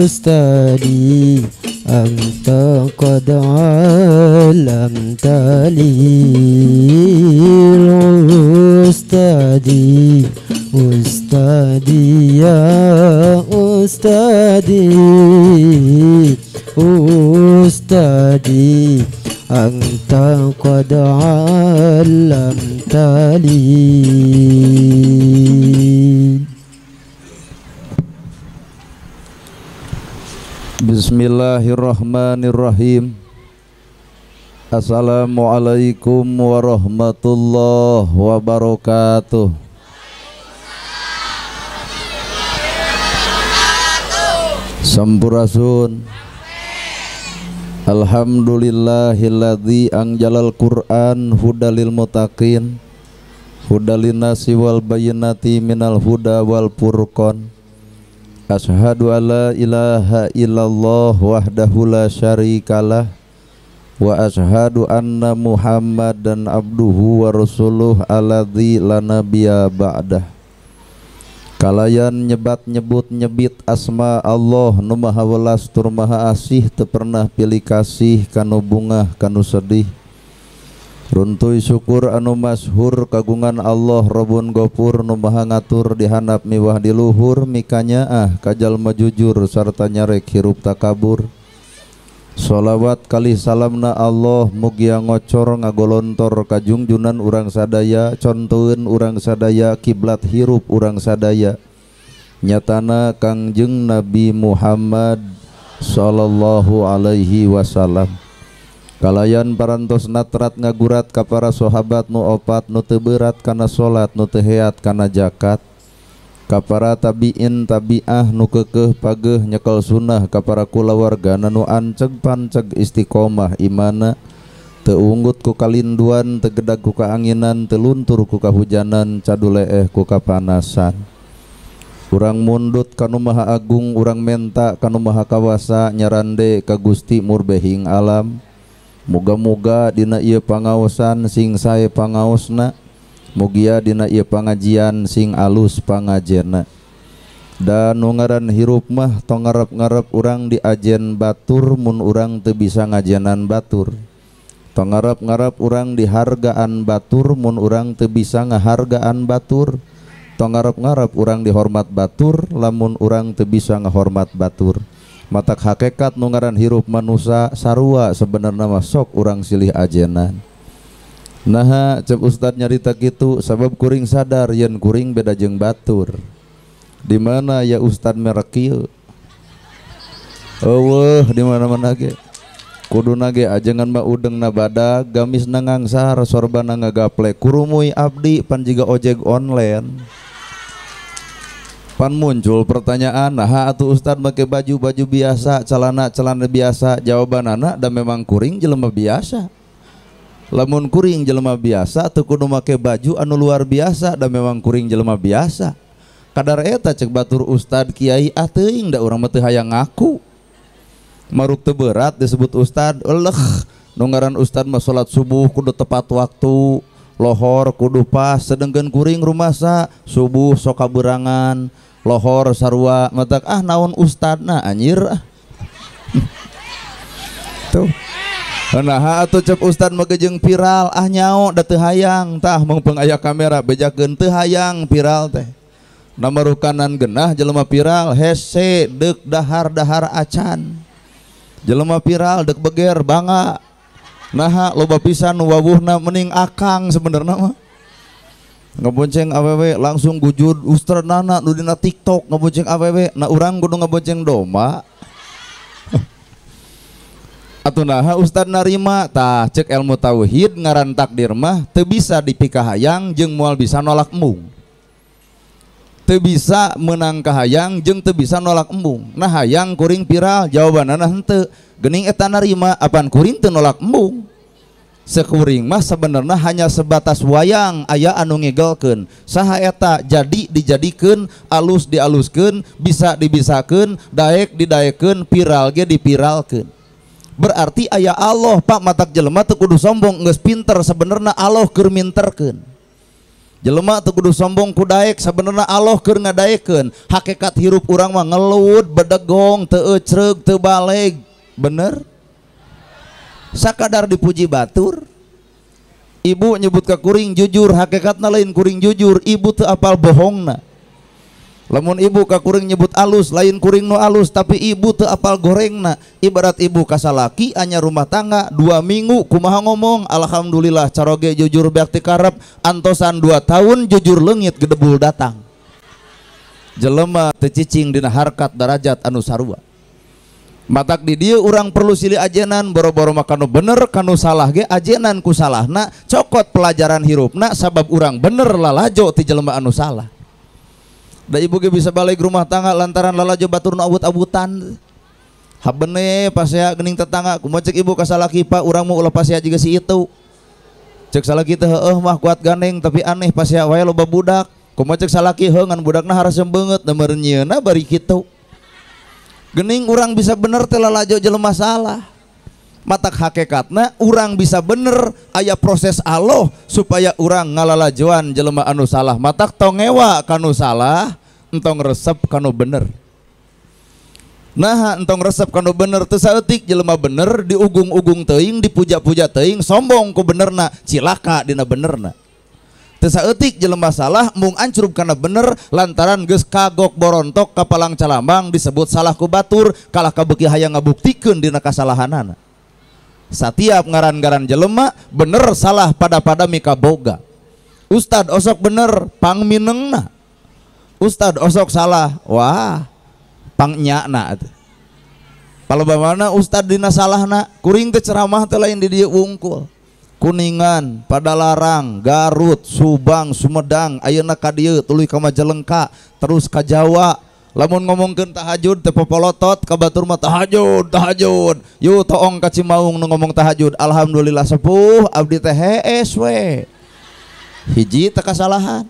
أستاذي أنت قد علمت لي أستاذي أستاذي يا أستاذي أستاذي أنت قد علمت لي Bismillahirrahmanirrahim Assalamualaikum warahmatullahi wabarakatuh Sampurasun Alhamdulillahilladzi anjalal Qur'an hudalil mutaqin hudalin wal bayinati minal huda wal furqan Ashadu an la ilaha illallah wahdahu la syarikalah Wa ashadu anna muhammadan abduhu wa rasuluh aladhi la ba'dah Kalayan nyebat nyebut nyebit asma Allah Numaha welas turmaha asih tepernah pilih kasih kanu bunga kanu sedih Runtuui syukur anumazhur kagungan Allah robbun gopur Numbah ngatur dihanap miwah diluhur mikanya ah Kajal majujur sarta nyarek hirup tak kabur Shalawat kaliih salaamna Allah mugia ngocor ngagolontor kajungjunan urang sadaya Conun urang sadaya kiblat hirup urang sadaya Nyatana Kangjeng Nabi Muhammad Shallallahu Alaihi Wasallam. étant Kalayan parantos natrat ngagurat ka para sahabatbat nuopat, nu teberat kana salat, nu teheat kana jakat Kappara tabiin tabiah, nu ke ke pageh nyekal sunnah kapara kula wargana nuaan cegpan ceg istiqomah imana Teunggutt ku kalinduan tegeak kukaanginan, teluntur ku kahujanan cadule eh ku kapanasan. Urrang mundut kan maha Agung, urang mentak kan maha kawasa nyarande ka Gusti murbeing alam, muga-moga dina yye pangasan sing saye pangaos na, mugia dina ypangajian sing alus pangajna. Dan nu ngaran hirup mah to ngarep- ngarap urang di ajen batur, mu orangrang te bisa ngajanan batur. To ngarap ngarap urang dihargaan batur, moon orang te bisa ngahargaan batur, Tong ngarap- ngarap urang dihormat batur, lamun orangrang te bisa ngahormat batur. Matak hakekat nungaran hirup manusia sarua sebenarnya masuk orang silih ajenan nah cep ustad nyarita gitu sebab kuring sadar yen kuring beda jeng batur di mana ya ustad merekil Oh, di mana mana ge kudu nage ajengan mbak udeng na badag gamis sar sorban nangagaple kurumui abdi panjiga ojek online Pan muncul pertanyaan, nah atau ustad pakai baju-baju biasa, celana-celana biasa, jawaban anak dan memang kuring jelema biasa. Lamun kuring jelema biasa, atau kudu pakai baju anu luar biasa dan memang kuring jelema biasa. Kadar eta cek batur Ustad Kiai ateing, ah, da orang mati hayang ngaku. Maruk teberat disebut ustad leh nunggaran ustad masolat subuh kudu tepat waktu, lohor kudu pas sedenggen kuring rumah sa subuh sokaburangan lohor sarua ngotak ah naon ustadna anjir ah. tuh nah atau cep ustad megejeng viral ah nyau da hayang tah mung pengaya kamera bejakeun teu hayang viral teh nama rukanan genah jelema viral hese dek dahar dahar acan jelma viral dek beger bangga nah loba pisan wawuhna mening akang sebenarnya mah ngebonceng aww langsung gujur uster nana nudina tiktok ngebonceng aww na urang kudu ngebonceng doma atau naha ustad narima tah cek ilmu tauhid ngaran takdir mah teu bisa dipikahayang jeung moal bisa nolak embung teu bisa menang kahayang jeung teu bisa nolak embung nah hayang kuring viral jawabanna henteu gening eta narima apan kuring teu nolak embung sekuring mah sebenarnya hanya sebatas wayang ayah anungegalken saheta jadi dijadikan alus dialuskan bisa dibisken Dayek diaiken viralge dipiralkan berarti ayaah Allah Pak mata jelemah tegudu sombong ngepinter sebenarnya Allahkerminterken jelemah tegudu sombongkudaek sebenarnya Allah kedayken hakekat hirup kurang mengelut bedongng te tebalik bener sakadar dipuji batur ibu nyebut ke kuring jujur hakikatnya lain kuring jujur ibu tuh apal bohongna lamun ibu ke kuring nyebut alus lain kuring nu alus tapi ibu tuh apal gorengna ibarat ibu kasalaki hanya rumah tangga dua minggu kumaha ngomong alhamdulillah caroge jujur bakti karep antosan dua tahun jujur lengit gedebul datang jelema tecicing dina harkat darajat anu sarua Matak di dia orang perlu sili ajenan boro-boro makanu bener kanu salah ge ajenan ku salah nak cokot pelajaran hirup nak, sabab orang bener lalajo ti jelema anu salah da ibu ge bisa balik rumah tangga lantaran lalajo batur nu abut-abutan habene pas ya gening tetangga ku ibu kasalah kipa urang mau ulah ya juga si itu cek salah kita heeh mah kuat ganeng tapi aneh pas wae loba budak kumaha cek salah ki budak budakna harus sembenget, nemer nah bari kitu Gening orang bisa bener telalajo jelema salah. Matak hakikatna orang bisa bener ayah proses Allah supaya orang ngalalajuan jelema anu salah. Matak tongewa kanu salah, entong resep kanu bener. Nah entong resep kanu bener tesautik jelema bener diugung-ugung teing dipuja-puja teing sombong ku benerna cilaka dina benerna tesaetik jelema salah mung ancurub karena bener lantaran ges kagok borontok kapalang calambang disebut salah batur kalah kabeki hayang ngabuktikan dina kasalahanana Satiap ngaran-garan jelema bener salah pada-pada mika boga Ustad osok bener pang minengna Ustad osok salah wah pang nyakna kalau bagaimana Ustad dina na kuring ke ceramah lain di dia wungkul Kuningan, Padalarang, Garut, Subang, Sumedang, Ayeuna Kadieu tuluy ka Majalengka, terus ka Jawa. Lamun ngomongkeun tahajud teh popolotot ka batur mah tahajud, tahajud. Yu toong ka Cimaung nu ngomong tahajud, alhamdulillah sepuh abdi teh hees we. Hiji teu kasalahan.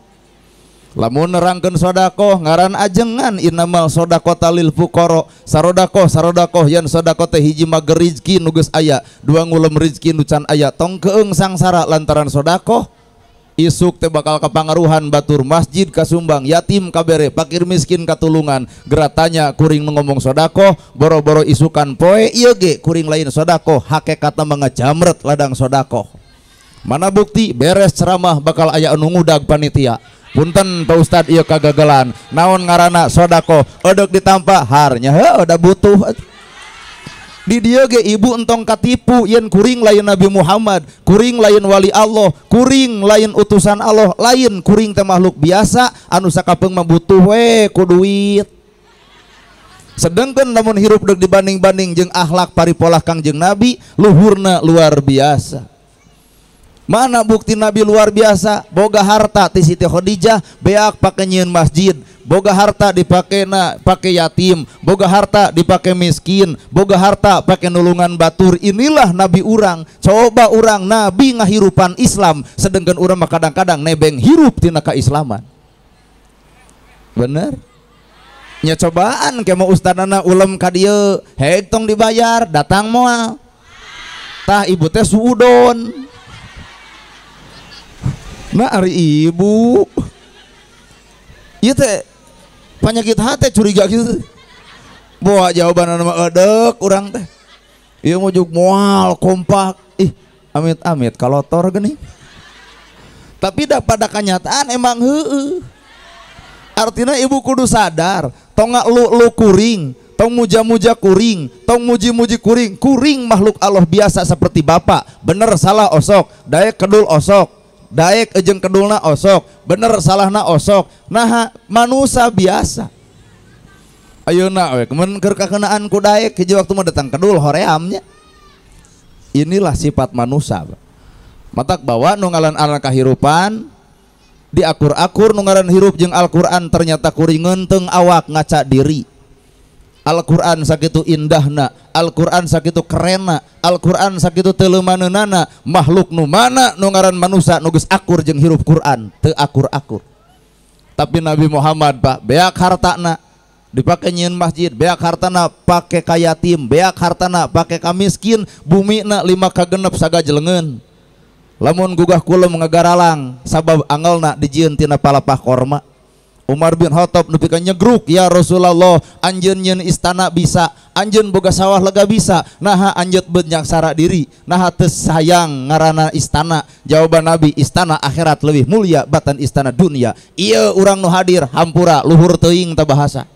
lamunerken sodaoh ngaran ajengan innamal sodakota lilbukro saradaoh saradaoh yen sodakote Hiji mag Riki nuges aya 2 ngum Rizkin ducan ayat tong keengsang saarak lantaran sodaqoh isukte bakal kepanggaruhan Batur masjid Kaumbang yatim kaBre pakir miskin katulungan geratanya kuring menggoomong sodaoh boro-boro isukan poe yoge kuring lain sodaoh hake katambang camret ladang sodaqoh mana bukti beres ceramah bakal ayaah anungudak panitia. punten Pak Ustad iya kegagalan naon ngarana sodako odok ditampa harnya he udah butuh di dia ge ibu entong katipu yen kuring lain Nabi Muhammad kuring lain wali Allah kuring lain utusan Allah lain kuring teh makhluk biasa anu sakapeung membutuh we ku duit sedangkan namun hirup dek dibanding-banding jeng ahlak paripolah kangjeng Nabi luhurna luar biasa Mana bukti Nabi luar biasa? Boga harta di Siti Khadijah beak pakai nyiin masjid. Boga harta dipakai na pakai yatim, boga harta dipakai miskin, boga harta pakai nulungan batur. Inilah Nabi urang. Coba urang Nabi ngahirupan Islam, sedangkan urang kadang-kadang nebeng hirup tina ka Islaman, Bener? Nya cobaan kemo ustadana ulam kadieu, hek dibayar, datang moal. Tah ibu teh suudon. Nah hari ibu Iya teh penyakit hati curiga gitu Bawa jawaban nama edek orang teh Iya mau mual kompak Ih amit-amit kalau tor gini Tapi dah pada kenyataan emang -he. Artinya ibu kudu sadar Tongak lu lu kuring Tong muja-muja kuring, tong muji-muji kuring, kuring makhluk Allah biasa seperti bapak. Bener salah osok, daya kedul osok. Daek ejeng kedulna osok bener salahna osok nah manusia biasa Ayo nak kemen keur ku daek hiji waktu mau datang kedul horeamnya inilah sifat manusia matak bawa nunggalan ngalan kahirupan diakur-akur nunggalan hirup jeng Al-Qur'an ternyata kuringen teng awak ngaca diri Al-Quran sakitu indahna Al-Quran sakitu kerena Al-Quran sakitu telemanenana makhluk nu mana nungaran manusia nugus akur jeng hirup Quran te akur-akur tapi Nabi Muhammad pak beak hartana dipakai nyin masjid beak hartana pakai tim, beak hartana pakai kamiskin bumi na lima kagenep saga jelengen lamun gugah kulum ngegaralang sabab angelna dijieun tina palapah korma Umar bin Khattab nepi ka nyegruk ya Rasulullah anjeun nyeun istana bisa anjeun boga sawah lega bisa naha anjeut beun nyaksara diri naha teu sayang ngaranna istana jawaban Nabi istana akhirat lebih mulia batan istana dunia ieu urang nu hadir hampura luhur teuing teh bahasa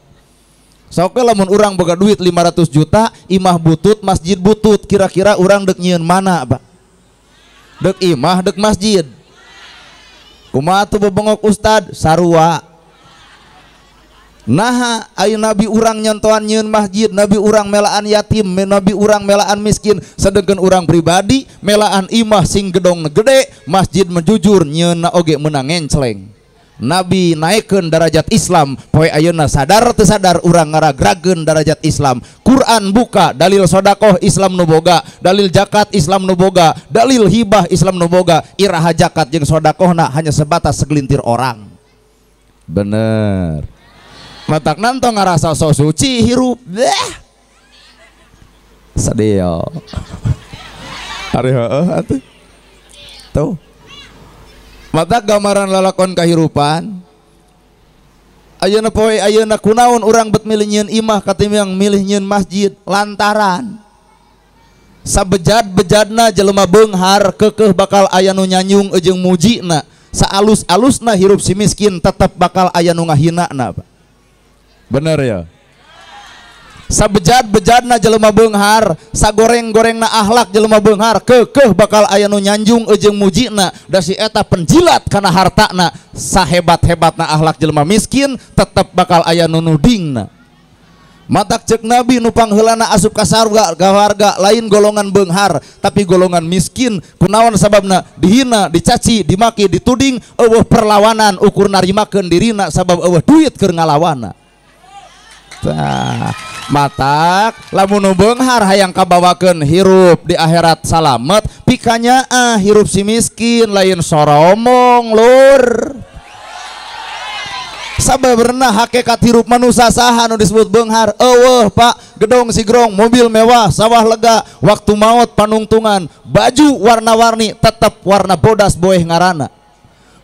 sok lamun urang boga duit 500 juta imah butut masjid butut kira-kira urang dek nyeun mana ba dek imah dek masjid kumaha tuh bebengok ustad sarua Nah ayo nabi urang nyontohan nyun masjid nabi urang melaan yatim nabi urang melaan miskin sedangkan urang pribadi melaan imah sing gedong gede masjid menjujur nyun oge menang ngenceleng nabi naikkan derajat Islam poe ayeuna sadar tersadar urang ngaragragen derajat Islam Quran buka dalil sodakoh Islam nuboga dalil jakat Islam nuboga dalil hibah Islam nuboga iraha jakat yang sodakoh nah hanya sebatas segelintir orang bener matak nanto ngerasa so suci hirup deh. sedih hari heeh atuh tuh mata gambaran lalakon kehirupan ayeuna poe ayeuna kunaon urang bet milih nyieun imah katimbang milih nyieun masjid lantaran sabejad-bejadna jelema beunghar kekeh bakal aya nu nyanyung e jeung mujina saalus-alusna hirup si miskin tetap bakal aya nu ngahinana Pak bener ya sabejad bejat na jelema benghar sagoreng goreng na ahlak jelema benghar kekeh bakal ayano nu nyanjung ejeng mujina da si eta penjilat harta na, sahebat-hebat na ahlak jelema miskin tetep bakal ayano nu nudingna matak cek nabi nupang helana asup kasarga gawarga lain golongan benghar tapi golongan miskin kunawan sababna dihina dicaci dimaki dituding eueuh perlawanan ukur makan dirina sabab eueuh duit keringalawana. ngalawana nah, matak lamunubeng har hayang kabawaken hirup di akhirat salamet pikanya ah hirup si miskin lain soromong lur sabab pernah hakikat hirup manusia saha nu disebut benghar eueuh pak gedong sigrong mobil mewah sawah lega waktu maut panungtungan baju warna-warni tetap warna bodas boeh ngarana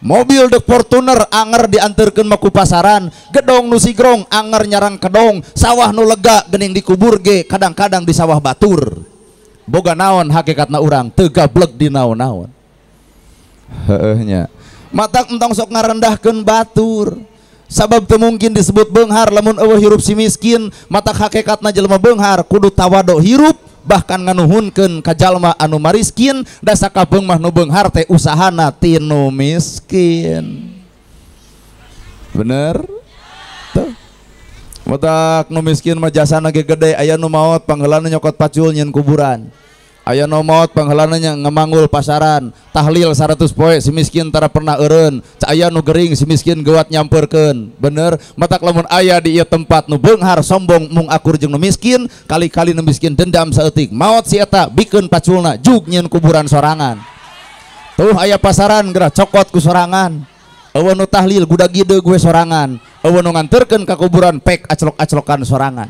mobil dek Fortuner anger diantarkan maku pasaran gedong nusigrong anger nyarang kedong sawah nu lega gening dikubur ge kadang-kadang di sawah batur boga naon hakikatna urang tegablek di naon-naon heehnya mata entong sok ngarendahkan batur sabab temungkin disebut benghar lamun eueuh hirup si miskin mata hakikatna jelema benghar kudu tawado hirup wab B nganuhun ke kacallma anaririskin dasakabung mahnubung harte ushana ti nummiskin benertak numiskin majasana ge gedai aya numaot pangelan nyokot paculnyin kuburan. Ayo nomot penghelananya ngemanggul pasaran tahlil 100 poe si miskin tara pernah eren caya nu gering si miskin gawat nyamperken bener mata lamun ayah di tempat nu benghar sombong mung akur jeng nu miskin kali-kali nu miskin dendam saeutik maut si eta bikin paculna jug nyeun kuburan sorangan tuh ayah pasaran gerak cokot ku sorangan eueuh nu tahlil guda gide gue sorangan eueuh nu nganterkeun ka kuburan pek aclok-aclokan sorangan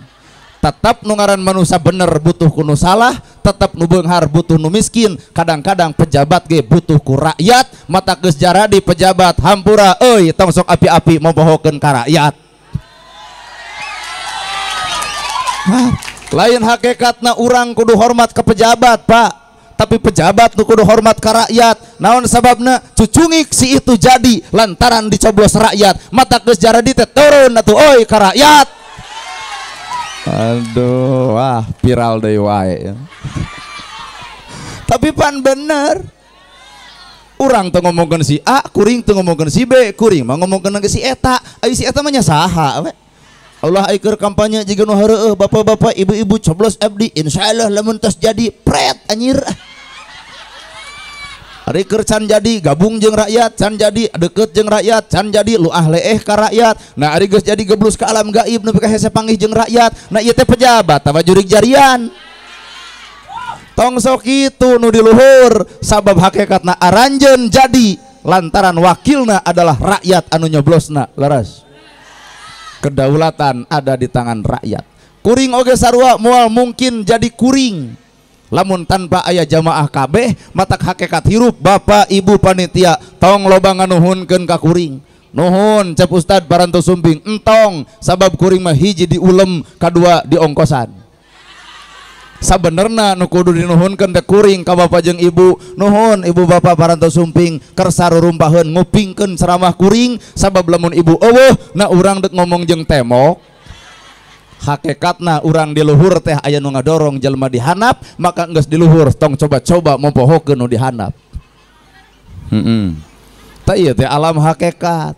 tetap nungaran manusia bener butuh kuno salah tetap nubung nubenghar butuh nu miskin kadang-kadang pejabat ge butuhku rakyat mata kesejarah di pejabat hampura oi tong sok api-api membohokan ke rakyat lain hakikat hakikatna orang kudu hormat ke pejabat pak tapi pejabat nu kudu hormat ke rakyat naon sababna cucungik si itu jadi lantaran dicoblos rakyat mata kesejarah di teturun atau oi ke rakyat Aduh, wah viral deh wae. Ya. Tapi pan bener. Orang tuh ngomongkan si A, kuring tuh ngomongkan si B, kuring mah ngomongkan ke si Eta. Ayo si Eta mah saha. We. Allah ikir kampanye jika nuhareuh bapak-bapak, ibu-ibu coblos abdi, insya Allah lamun tos jadi pret anjir. Riker can jadi gabung jeng rakyat can jadi deket jeng rakyat can jadi lu luah eh ke rakyat nah ari geus jadi geblus ke alam gaib nepi ka hese pangih jeung rakyat nah ieu teh pejabat tama jurig jarian tong sok itu nu luhur, sabab hakikatna aranjen jadi lantaran wakilna adalah rakyat anu nyoblosna leres kedaulatan ada di tangan rakyat kuring oge sarua mual mungkin jadi kuring lamun tanpa ayah jamaah kabeh matak hakekat hirup Bapak Ibu panitia tong lobangan nuhun ka kuring nuhun cep ustad parantos sumbing entong sabab kuring mah hiji diulem kadua di ongkosan sabenerna nu kudu dinuhunkeun teh kuring ka bapak jeung ibu nuhun ibu bapak kersar sumping kersarurumpaheun ken seramah kuring sabab lamun ibu oh, na urang dek ngomong jeng temok hakekatna urang diluhur teh aya nu ngadorong jelma dihanap maka geus diluhur tong coba-coba mompohokeun nu dihanap mm -mm. Ta iya teh alam hakekat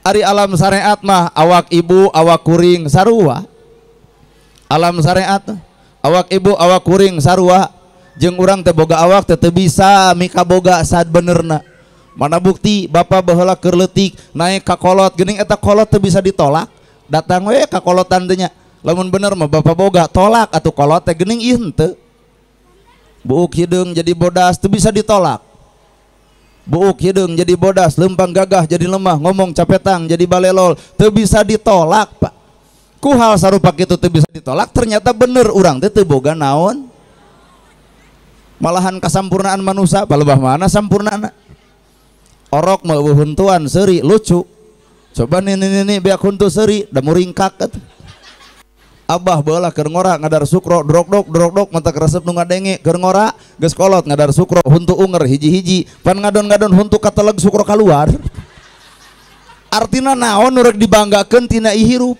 Ari alam syariat mah awak ibu awak kuring sarua alam syariat awak ibu awak kuring sarua jeng urang teh boga awak teh teu bisa mika boga saat benerna mana bukti bapak bahwa kerletik naik kakolot kolot etak eta kolot teu bisa ditolak datang we ka kolotan teh nya lamun bener mah bapak boga tolak atau kalau teh gening ih ente buuk hidung jadi bodas tuh bisa ditolak buuk hidung jadi bodas lempang gagah jadi lemah ngomong capetang jadi balelol tuh bisa ditolak pak ku hal sarupa itu tuh bisa ditolak ternyata bener orang teh tuh boga naon malahan kesempurnaan manusia palebah mana sempurna. orok mau huntuan seri lucu coba nini nini biak huntu seri damu ringkak katu. Abah bala keur ngora ngadar sukro drok-dok drok-dok mata keresep nu ngadenge keur ngora geus kolot ngadar sukro huntu unger hiji-hiji pan ngadon-ngadon huntu kateleg sukro kaluar artina naon nurek dibanggakeun tina ihirup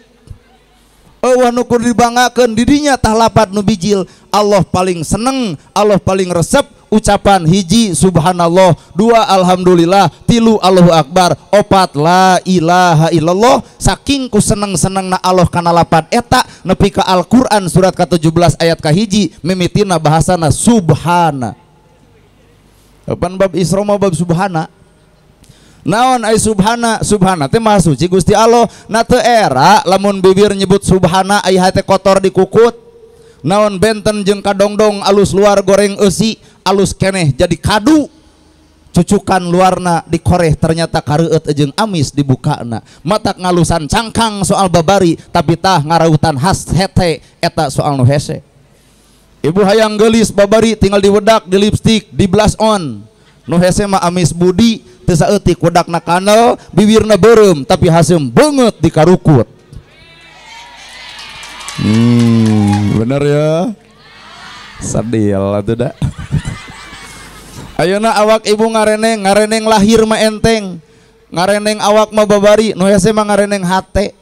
Ewa nukur dibanggakeun didinya tah lapat nu bijil Allah paling seneng Allah paling resep ucapan hiji subhanallah dua alhamdulillah tilu Allahu Akbar opat la ilaha illallah sakingku seneng-seneng na Allah kana lapan eta nepi ke alquran surat ke-17 ayat ke hiji mimitina bahasana subhana Pan bab Isra bab subhana naon ay subhana subhana teh maha suci Gusti Allah na te era lamun bibir nyebut subhana ay hati kotor dikukut naon benten jeung kadongdong alus luar goreng esi alus keneh jadi kadu cucukan luarna dikoreh ternyata kareut jeng amis dibuka na matak ngalusan cangkang soal babari tapi tah ngarautan has hete eta soal nu hese ibu hayang gelis babari tinggal diwedak di lipstik di blush on nu hese mah amis budi teu saeutik wedakna kanal bibirna beureum tapi haseum banget di karukut Hmm, bener ya. Sadil atuh Ayo Ayeuna awak ibu ngareneng, ngareneng lahir mah enteng. Ngareneng awak mah babari, nu hese mah ngareneng hate.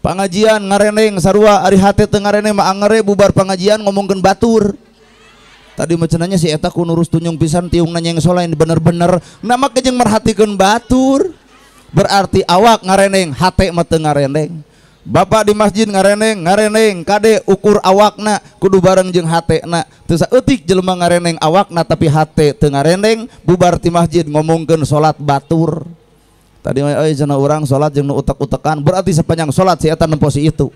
Pangajian ngareneng sarua ari hate teu ngareneng mah angere bubar pangajian ngomongkeun batur. Tadi macananya si eta ku nurus tunjung pisan tiung nanya yang solain bener-bener nama kejeng merhatikan batur berarti awak ngareneng hate ma teu ngareneng Bapak di masjid ngareng ngareneng kadek ukur awakna kudu bareng jeng hattik jelma ngareng awakna tapi hatetengahreng bubar di masjid ngom mungkin salat Batur tadina orang salat je utak-kan berarti sepanjang salat seatan nem posisi itu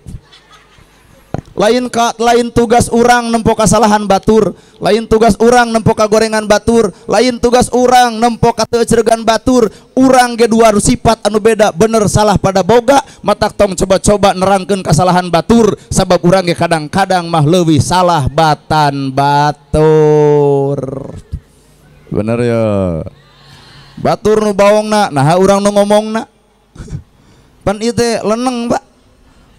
lain ka, lain tugas orang nempok kesalahan batur lain tugas orang nempok kagorengan batur lain tugas orang nempok ka batur urang kedua sifat anu beda bener salah pada boga matak tong coba-coba nerangkan kesalahan batur sabab urang ge kadang-kadang mah leuwih salah batan batur bener ya batur nu bawong na nah urang nu ngomong na pan itu leneng pak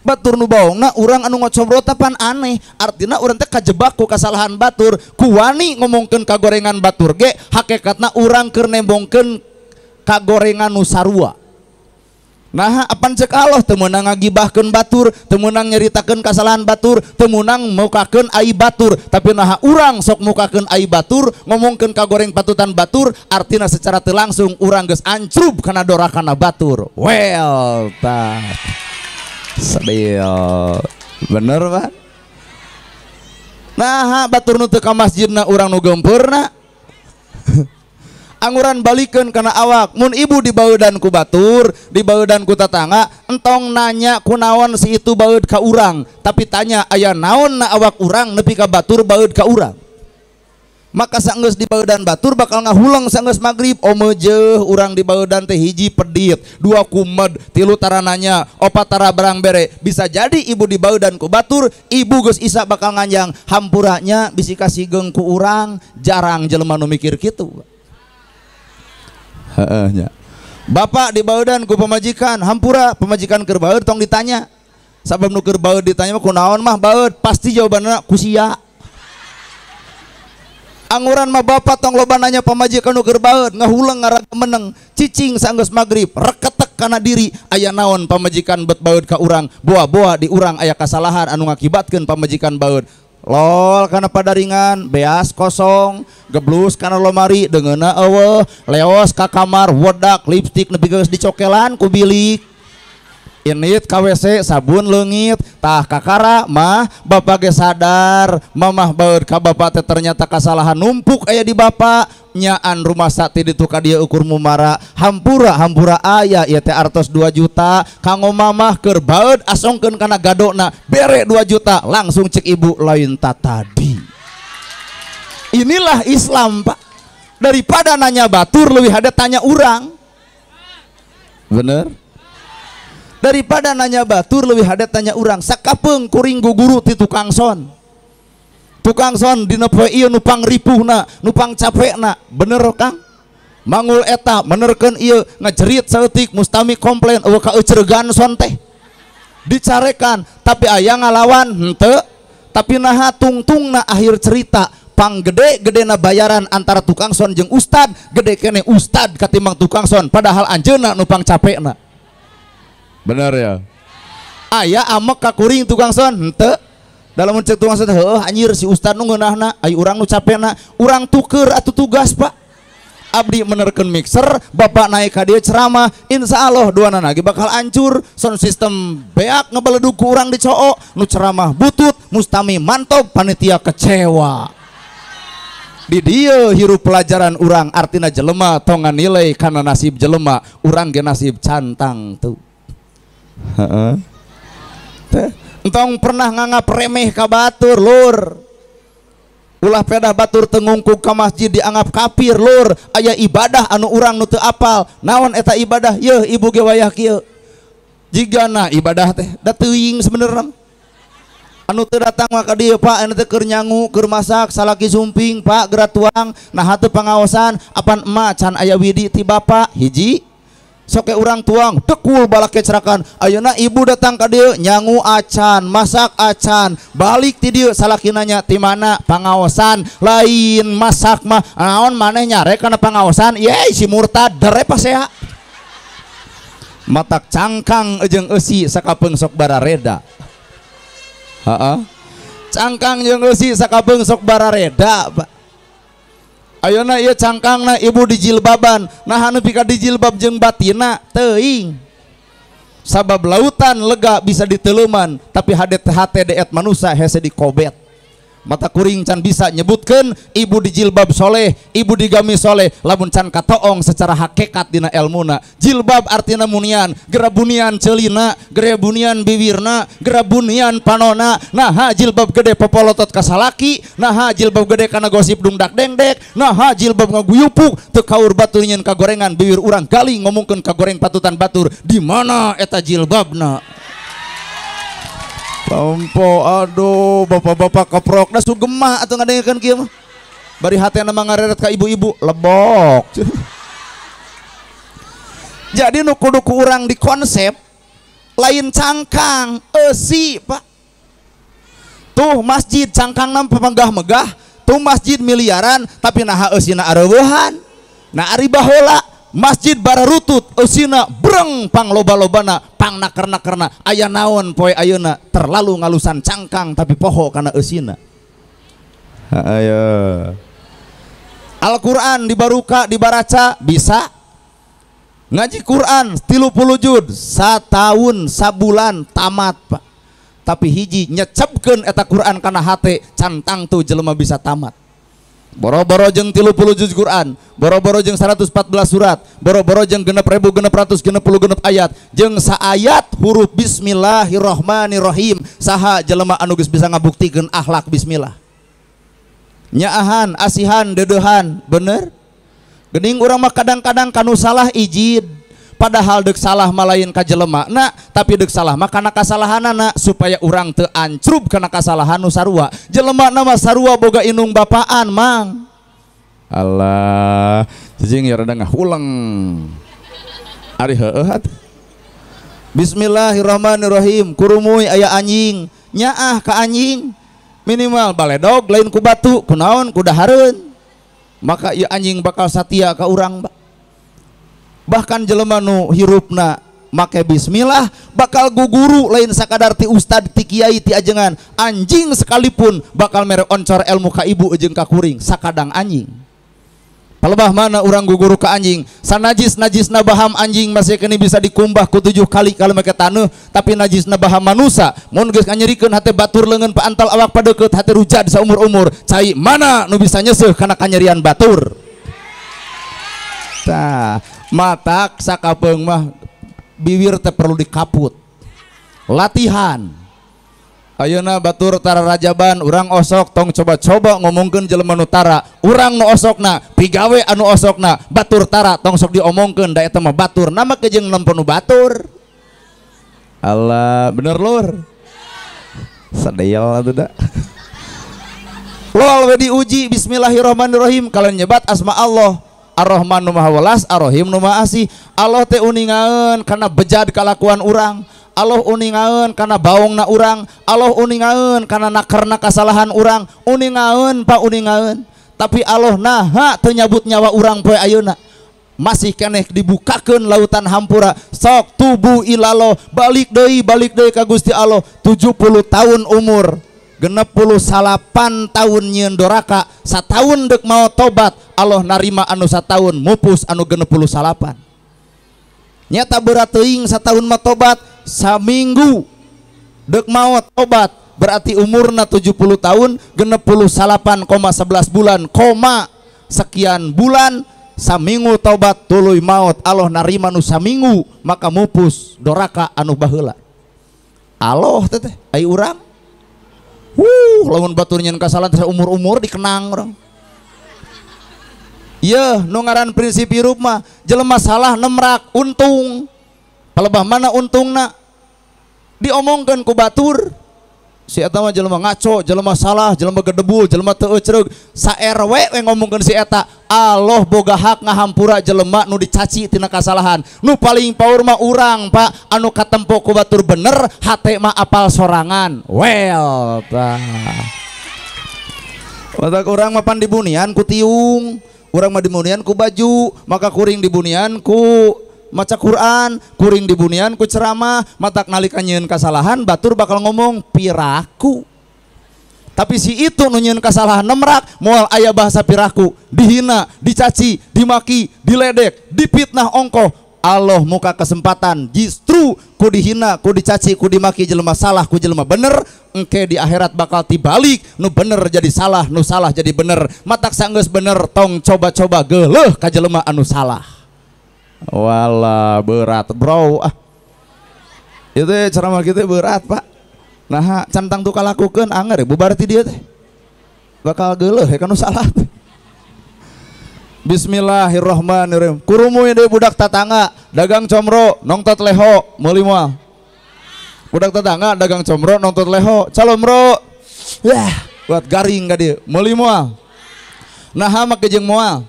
Batur nubaongna urang anu ngocobrot pan aneh artina urang teh kajebaku kesalahan batur kuwani ngomongkeun kagorengan batur ge hakikatna urang keur nembongkeun kagorengan nu sarua Nah, apan cek Allah temenang ngagibahkan batur, temenang nyeritakan kesalahan batur, temenang mukakan ai batur. Tapi nah urang sok mukakan ai batur, ngomongkan kagoreng patutan batur, artinya secara telangsung urang ges ancrub karena dorakana batur. Well, tak. Uh, bener nah ba kam maspur anguran balikken karena awak Mun Ibu dibauut dan kubabatur dibauut dan kutatangaangga entong nanya kunawan si itu baut kau urang tapi tanya ayaah naon na awak orang lebih ka batur baut kaurang maka sanggus di dan Batur bakal ngahulang sanggus magrib omeje urang di dan teh hiji pedit dua kumed tilu tarananya opat tara barang bere bisa jadi ibu di dan ku Batur ibu Gus Isa bakal nganjang hampuranya bisa kasih gengku urang jarang jelma nu mikir gitu Bapak di dan ku pemajikan hampura pemajikan kerbau tong ditanya sabab nuker keur ditanya ku kunaon mah baeur pasti jawabannya kusia Anguran mah bapak tong loba nanya pamajikan nu keur baeut ngahuleung ngaraga meneng cicing sanggus magrib reketek karena diri aya naon pamajikan bet baeut ka urang boa-boa di urang aya kasalahan anu ngakibatkeun pamajikan baeut lol karena pada ringan beas kosong geblus karena lomari dengena awe leos ka kamar wodak lipstik nepi geus dicokelan ku Init KWC sabun lengit tah Kakara mah Bapak sadar Mamah baur Ka Bapak ternyata kesalahan numpuk aya di Bapak nyaan rumah sakti dituka dia ukur mumara hampura hampura ayah ya teh artos 2 juta kanggo mamah keur asongken asongkeun kana gadona bere 2 juta langsung cek ibu lain tadi inilah Islam Pak daripada nanya batur lebih ada tanya orang bener daripada nanya batur lebih hadat tanya urang sakapeng kuring guguru ti tukang son tukang son dina nupang ieu nu nupang capek pangcapekna bener kang mangul eta menerken iyo ngejerit saeutik mustami komplain eueuh kaeuceurgan son teh dicarekan tapi ayang ngalawan ente tapi naha tungtung na akhir cerita pang gede gede na bayaran antara tukang son jeng ustad gede kene ustad katimbang tukang son padahal anjena nupang capek na Benar ya ayah amek kakuring tukang son hente dalam mencek tukang son heuh anjir si ustad nu ngeunahna ayu urang nu capena urang tuker atau tugas pak abdi menerken mixer bapak naik ka dia ceramah insya Allah dua nana bakal hancur sound system beak ngebeleduk kurang dicook, nu ceramah butut mustami mantap panitia kecewa di dia hirup pelajaran urang artinya jelema tongan nilai karena nasib jelema orang nasib cantang tuh ha entong pernah ngagap remeh ka Batur Lur ulah pedah Batur tengungku kam masjid dianggap kafir Lur ayaah ibadah anu urang nutu apal naoneta ibadah y ibu wayah jikana ibadah teh dat seben anu tuh datang maka dia Pak tekernyangu kermaak salahki Zoping Pak gratuang nah hattu pengawasan apa maan aya Widi tiba Pak hiji soke orang tuang tekul balak kecerakan Ayona ibu datang ke dia nyangu acan masak acan balik ti dia salakinanya ti mana pangaosan lain masak mah naon maneh Rekana kana pangaosan si murtad dere pasea matak cangkang ejeng esi sakapeung sok bara reda heeh cangkang jeung esi, sakapeung sok bara reda pak Ayo na iya cangkang na ibu dijilbaban nahan pika dijilbab jeng batina teuing sabab lautan lega bisa diteluman tapi hadet hati deet manusia hese dikobet mata kuring can bisa nyebutkan ibu di jilbab soleh ibu di gamis soleh lamun can katoong secara hakikat dina elmuna jilbab artina munian gerabunian celina gerabunian biwirna gerabunian panona nah jilbab gede popolotot kasalaki nah jilbab gede karena gosip dungdak dengdek nah jilbab ngaguyupuk tekaur nyen kagorengan biwir urang kali ngomongkan kagoreng patutan batur di mana eta na? Tempo, aduh, bapak-bapak keprok su gemah atau ngadengarkan kieu mah. Bari yang nama ngareret ke ibu-ibu, lebok. Jadi nuku nuku kurang di konsep lain cangkang, esi, Pak. Tuh masjid cangkang nam pemegah-megah, tuh masjid miliaran tapi naha eusi na areuweuhan. Na ari masjid bararutut eusina breng pang loba-lobana pang naker-nakerna ayah naon poe ayeuna terlalu ngalusan cangkang tapi poho karena eusina ayo Al-Quran dibaruka dibaraca bisa ngaji Quran tilu puluh jud setahun sabulan tamat pak tapi hiji nyecapkan eta Quran karena hati cantang tuh jelema bisa tamat boro-boro jeng tilu puluh juz Quran boro-boro jeng 114 surat boro-boro jeng genep ribu genep ratus genep puluh genep ayat jeng sa ayat huruf bismillahirrohmanirrohim saha jelema anugis geus bisa ngabuktikan akhlak bismillah nyahan, asihan dedehan bener gening orang mah kadang-kadang kanu salah ijid padahal dek salah malain kajelema nak tapi dek salah mah karena kesalahan anak supaya orang teancrub karena kesalahan nusarua jelema nama sarua boga inung bapaan mang Allah jeng ya rada ulang ari heueuh Bismillahirrahmanirrahim kurumuy aya anjing nyaah ka anjing minimal baledog lain ku batu kunaon kudahareun maka ieu anjing bakal satia ka urang Pak bahkan jelemanu hirupna make bismillah bakal guguru lain sakadar ti ustad ti kiai ti ajengan anjing sekalipun bakal merek oncor ilmu ka ibu jeung ka kuring sakadang anjing palebah mana orang guguru ka anjing sanajis najis nabaham anjing masih kini bisa dikumbah ku tujuh kali kalau mereka tanu tapi najis nabaham manusia mun geus kanyerikeun hate batur leungeun pa antal awak padeukeut hate rujat saumur-umur cai mana nu bisa nyeseuh kana kanyerian batur Tah, matak sakabeng mah bibir teh perlu dikaput. Latihan. Ayeuna batur tara rajaban urang osok tong coba-coba ngomongkan jelema nu tara, urang nu osokna, pigawe anu osokna, batur tara tong sok diomongkan daya tema mah batur, nama kejeung lempun batur. Allah, bener lur. Sadayal atuh dak. Lo we diuji bismillahirrahmanirrahim kalian nyebat asma Allah Ar-Rahman nu Welas, Ar-Rahim nu Asih. Allah teh uningaeun karena bejad kalakuan urang. Allah uningaeun karena baongna urang. Allah uningaeun kana nakarna kasalahan urang. Uningaeun pa uningaeun. Tapi Allah naha teu nyabut nyawa urang poe ayeuna. masih keneh dibukakan lautan hampura sok tubuh ilalo balik deui balik deui ka Gusti Allah 70 tahun umur genep puluh salapan tahun nyiendoraka satahun dek mau tobat Allah narima anu tahun mupus anu puluh salapan nyata berat satu tahun mah tobat saminggu dek maut tobat berarti umurna 70 tahun genep puluh salapan koma sebelas bulan koma sekian bulan saminggu tobat tuluy maut Allah narima nu saminggu maka mupus doraka anu baheula Allah teteh ayo urang Wuh, lawan batur nyen kasalan umur-umur dikenang orang. Iya, nungaran prinsip hirup mah jelema salah nemrak untung. Palebah mana nak? Diomongkan ku batur. Si eta mah jelema ngaco, jelema salah, jelema gedebul, jelema teu cereg. Sa RW we ngomongkeun si eta, Allah boga hak ngahampura jelema nu dicaci tina kasalahan. Nu paling power mah urang, Pak. Anu katempo ku batur bener, hate mah apal sorangan. Well, pak. Watak urang mah pandibunian ku tiung orang mah dibunian ku baju maka kuring dibunian ku maca Quran kuring dibunian ku ceramah matak nalika kesalahan, kesalahan batur bakal ngomong piraku tapi si itu nunyian kesalahan nemrak mual ayah bahasa piraku dihina dicaci dimaki diledek dipitnah ongkoh Allah muka kesempatan justru ku dihina ku dicaci ku dimaki jelema salah ku jelema bener engke di akhirat bakal tibalik nu bener jadi salah nu salah jadi bener matak sanggus bener tong coba-coba geleh ka jelema anu salah wala berat bro ah itu ya, ceramah kita berat pak nah cantang tukalakukan anger ya bubarti dia teh bakal geleh ya kanu salah Bismillahirrahmanirrahim. Kurumu ini budak tetangga, dagang comro, nongtot leho, melima. Budak tetangga dagang comro, nongtot leho, calomro. Yah, buat garing gak dia, melima. Nah, Naha kejeng moal.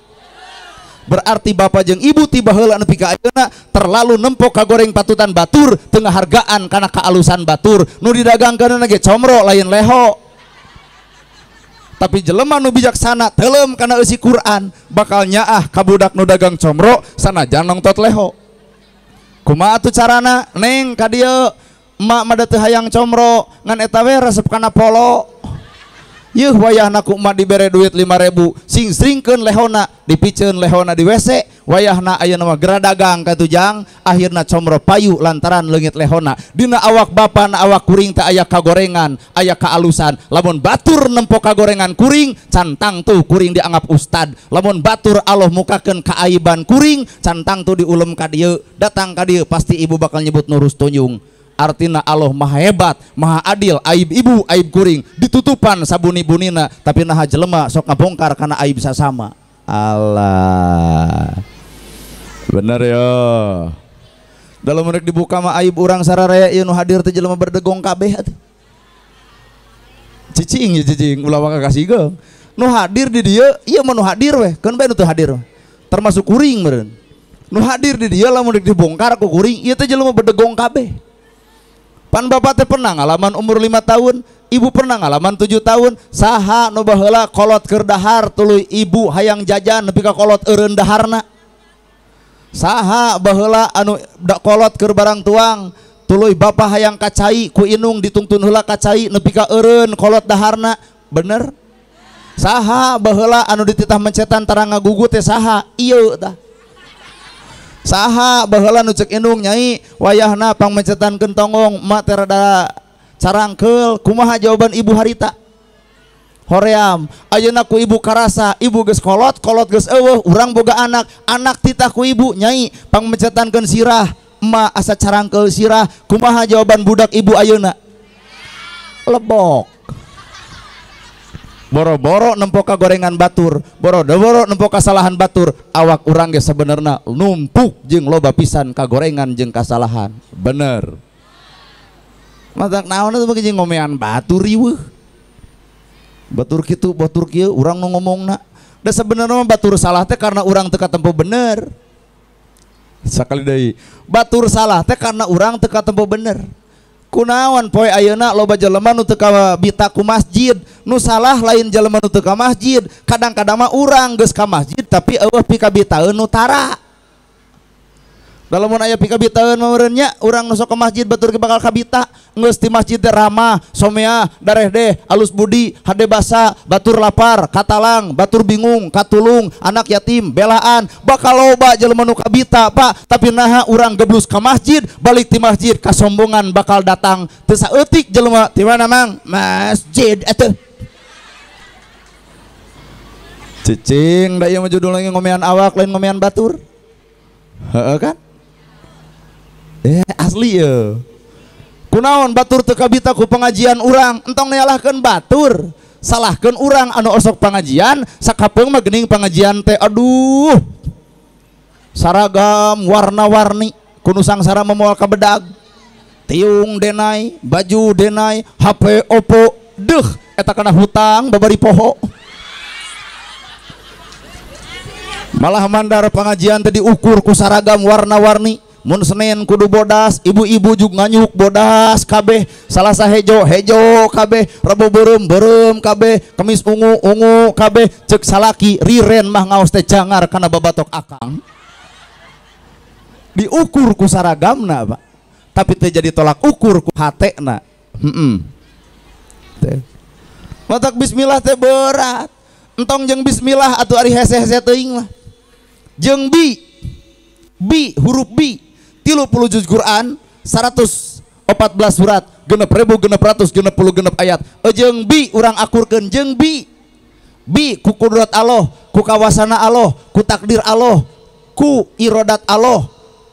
Berarti bapak jeng ibu tiba hela nepi ka terlalu nempok ka goreng patutan batur, tengah hargaan karena kealusan batur, nu karena ge comro lain leho tapi jelema nu bijaksana telem karena isi Quran bakal nyaah kabudak nu dagang comro sana jangan nongtot leho kuma atuh carana neng kadia emak madatu hayang comro ngan etawe resep kana polo Yuh wayah naku emak dibere duit ribu, sing sringkeun lehona dipiceun lehona di WC wayah nak aya nama geradagang katujang akhirna comro payu lantaran leungit lehona dina awak bapa na awak kuring tak aya kagorengan aya kaalusan lamun batur nempo kagorengan kuring cantang tu kuring dianggap ustad lamun batur Allah mukakeun kaaiban kuring cantang tu diulem ka datang ka pasti ibu bakal nyebut nurus tunjung artina Allah maha hebat maha adil aib ibu aib kuring ditutupan sabuni-bunina tapi nah aja lemah. sok ngabongkar karena aib sama. Allah bener yo dalam mereka dibuka mah aib orang sararaya ieu nu hadir teh jelema berdegong kabeh atuh cicing ya cicing ulah kasih geng nu hadir di dia iya mah nu hadir weh kan bae nu teu hadir termasuk kuring meureun nu hadir di dia lamun dibongkar ku kuring ieu teh jelema berdegong kabeh Pan bapak teh pernah ngalaman umur lima tahun, ibu pernah ngalaman tujuh tahun, saha no baheula kolot kerdahar, tului ibu hayang jajan nepi ka kolot eureun daharna. Saha baheula anu kolot ker barang tuang, tului bapak hayang kacai ku inung ditungtun heula kacai nepi ka eren kolot daharna. Bener? Saha baheula anu dititah mencetan tarang ngagugut teh saha? iyo tah saha bahala nucek indung nyai wayahna pang mencetan kentongong mak terada carangkel kumaha jawaban ibu harita hoream ayeuna ku ibu karasa ibu ges kolot kolot ges eueuh urang boga anak anak titah ku ibu nyai pang pangmencetankeun sirah emak asa carangkel sirah kumaha jawaban budak ibu ayeuna lebok boro-boro nempoka gorengan batur boro-boro nempoka kesalahan batur awak urang ge sebenarnya numpuk jeng loba pisan ka gorengan jeng kasalahan bener mata naon itu begini ngomean batur riweuh batur kitu batur kieu urang ngomong nak da sebenarnya batur salah teh karena urang teka tempo bener sakali deui batur salah teh karena urang teka tempo bener kunawan poi ayeak loba jeleman kawabitaku masjid Nusalah lain jelemanutka masjid kadang-kadang urang geska masjid tapi Allah piKbita e nutara. Kalau mau pika bitaan mau renyah, orang nusok ke masjid batur bakal kabita ngus di masjid teh ramah somea dareh deh alus budi hade basa batur lapar katalang batur bingung katulung anak yatim belaan bakal loba jalan menu kabita pak tapi naha orang geblus ke masjid balik di masjid kasombongan bakal datang teu jalan jelema mana mang masjid itu? Cicing, dah iya maju judul lagi ngomean awak lain ngomean batur. Heeh kan? eh asli ya kunaon batur tekabita ku pengajian urang entong nyalahkan batur salahkan urang anu osok pengajian sakapung mah pengajian teh aduh saragam warna-warni kunu sangsara memual kabedag tiung denai baju denai HP Oppo deh eta kena hutang babari poho malah mandar pengajian tadi ukur ku saragam warna-warni mun Senin kudu bodas ibu-ibu juga nganyuk bodas kabeh Salasa hejo hejo kabeh Rabu berem berem kabeh Kemis ungu ungu kabeh cek salaki riren mah ngaos teh jangar karena babatok akang diukur ku saragamna pak tapi teh jadi tolak ukur ku hatena Heeh. -mm. matak bismillah teh berat entong jeng bismillah atau hari hese hese teing lah jeng bi bi huruf bi tilu puluh juz Quran 114 surat genep ribu genep ratus genep puluh genep ayat ejeng bi orang akurkan jeng bi bi ku kudrat Allah ku kawasana Allah ku takdir Allah ku irodat Allah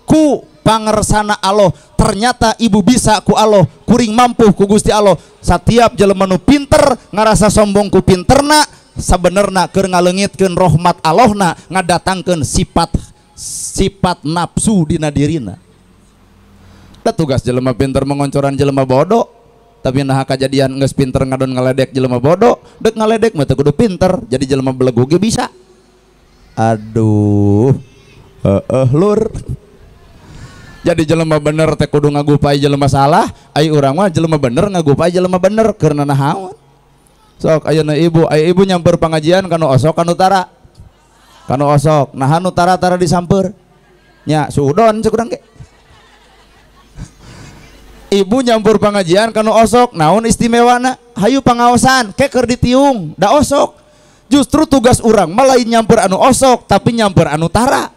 ku pangersana Allah ternyata ibu bisa ku Allah kuring mampu ku Gusti Allah setiap jalan menu pinter ngerasa sombong ku pinterna sabenerna keur ngalengitkeun rahmat Allahna ngadatangkeun sifat sifat nafsu dina dirina da tugas jelema pinter mengoncoran jelema bodoh tapi nah kejadian nges pinter ngadon ngaledek jelema bodoh dek ngaledek mata kudu pinter jadi jelema belegu ge bisa aduh eh uh, uh, lur jadi jelema bener teh kudu ngagupai jelema salah ayo urang mah jelema bener ngagupai jelema bener karena nahaon sok ayeuna ibu ayo ibu nyamper pengajian kana osok kana tara kanu osok nah anu tara-tara disamper nya sudon cekurang ke ibu nyampur pengajian karena osok naun istimewa na hayu pengawasan keker ditiung da osok justru tugas orang malah nyampur anu osok tapi nyampur anu tara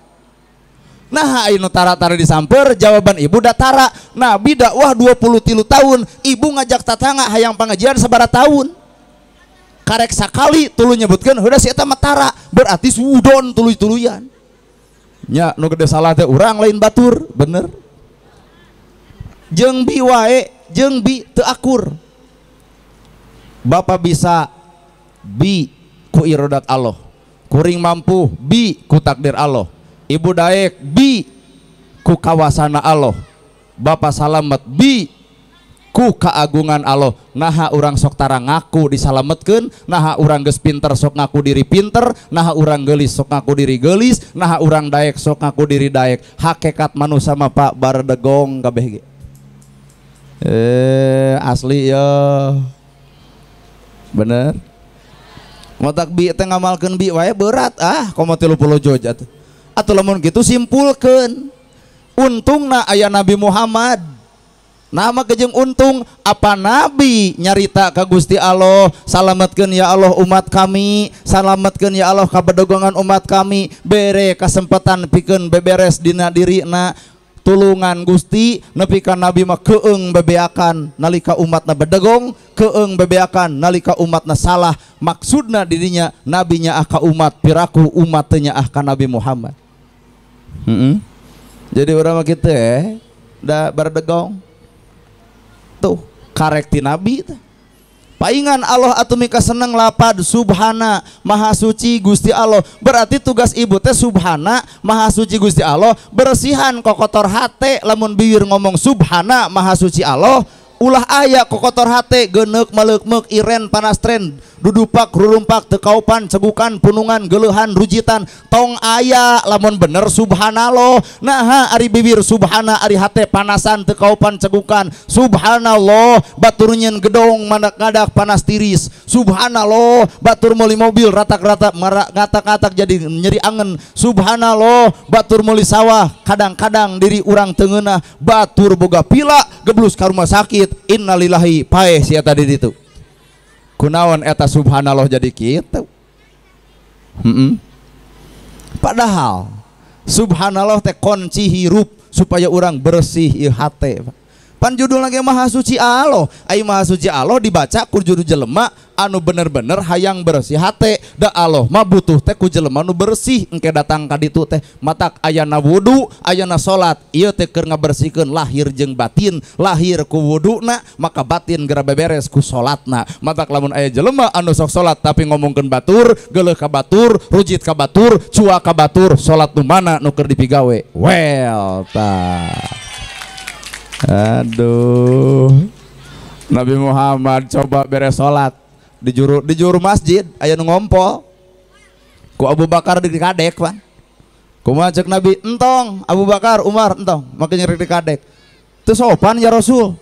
nah ain tara-tara disamper jawaban ibu datara nabi dakwah 20 tilu tahun ibu ngajak tatangga hayang pengajian sebara tahun karek sakali tulu nyebutkan udah si eta matara berarti sudon tulu tuluyan nya nu gede salah teh urang lain batur bener jeng bi wae jeng bi teu akur bapak bisa bi ku irodat Allah kuring mampu bi ku takdir Allah ibu daek bi ku kawasana Allah bapak salamat bi siapa keagungan Allah naha orang soktara ngaku disalametken naha orang guyspinter sok ngaku diri pinter nahha orang gelis sok aku diri gelis naha urang dayek sok aku diri dayek hakekat man sama Pak bardegong eh asli ya benermal beratja ah, gitu simpulkan untung nah ayah Nabi Muhammad di nama kejeng untung apa nabi nyarita ke Gusti Allah salamatkan ya Allah umat kami salamatkan ya Allah kabedogongan umat kami bere kesempatan piken beberes dina diri na tulungan Gusti nepikan nabi mah keeng bebeakan nalika umat na bedegong keeng bebeakan nalika umat na salah maksudna dirinya nabinya ahka umat piraku umatnya ah Nabi Muhammad hmm. jadi orang kita eh da berdegong tuh karek nabi tuh. Paingan Allah atumika seneng lapad subhana maha suci Gusti Allah. Berarti tugas ibu teh subhana maha suci Gusti Allah bersihan kokotor hati, lamun bibir ngomong subhana maha suci Allah ulah ayak kokotor kotor hati genek mek Iren panas tren dudupak rurumpak tekaupan cegukan punungan geluhan rujitan tong ayak lamun bener subhanallah nah ari bibir subhana ari hati panasan tekaupan cegukan subhanallah Lo gedong manak ngadak panas tiris subhanallah batur muli mobil ratak-ratak ngatak-ngatak jadi nyeri angen subhanallah batur muli sawah kadang-kadang diri urang tengenah batur boga pila geblus ke rumah sakit innalillahi pae sia tadi itu kunaon eta subhanallah jadi kita mm -mm. padahal subhanallah teh kunci hirup supaya orang bersih ieu Pak pan judul lagi maha suci Allah ai maha suci Allah dibaca ku juru jelema anu bener-bener hayang bersih hate da Allah mah butuh teh ku jelema anu bersih engke datang ka ditu teh matak ayana wudu ayana salat ieu teh keur ngabersihkeun lahir jeung batin lahir ku wuduna maka batin geura beberes ku salatna matak lamun aya jelema anu sok salat tapi ngomongkeun batur geuleuh ka batur rujit ka batur cua ka batur salat nu mana nu keur dipigawe well tah Aduh. Nabi Muhammad coba beres sholat di juru di juru masjid aya nu ngompol ku Abu Bakar di kadek pan Ku cek Nabi entong Abu Bakar Umar entong makin nyeri di kadek teu sopan ya Rasul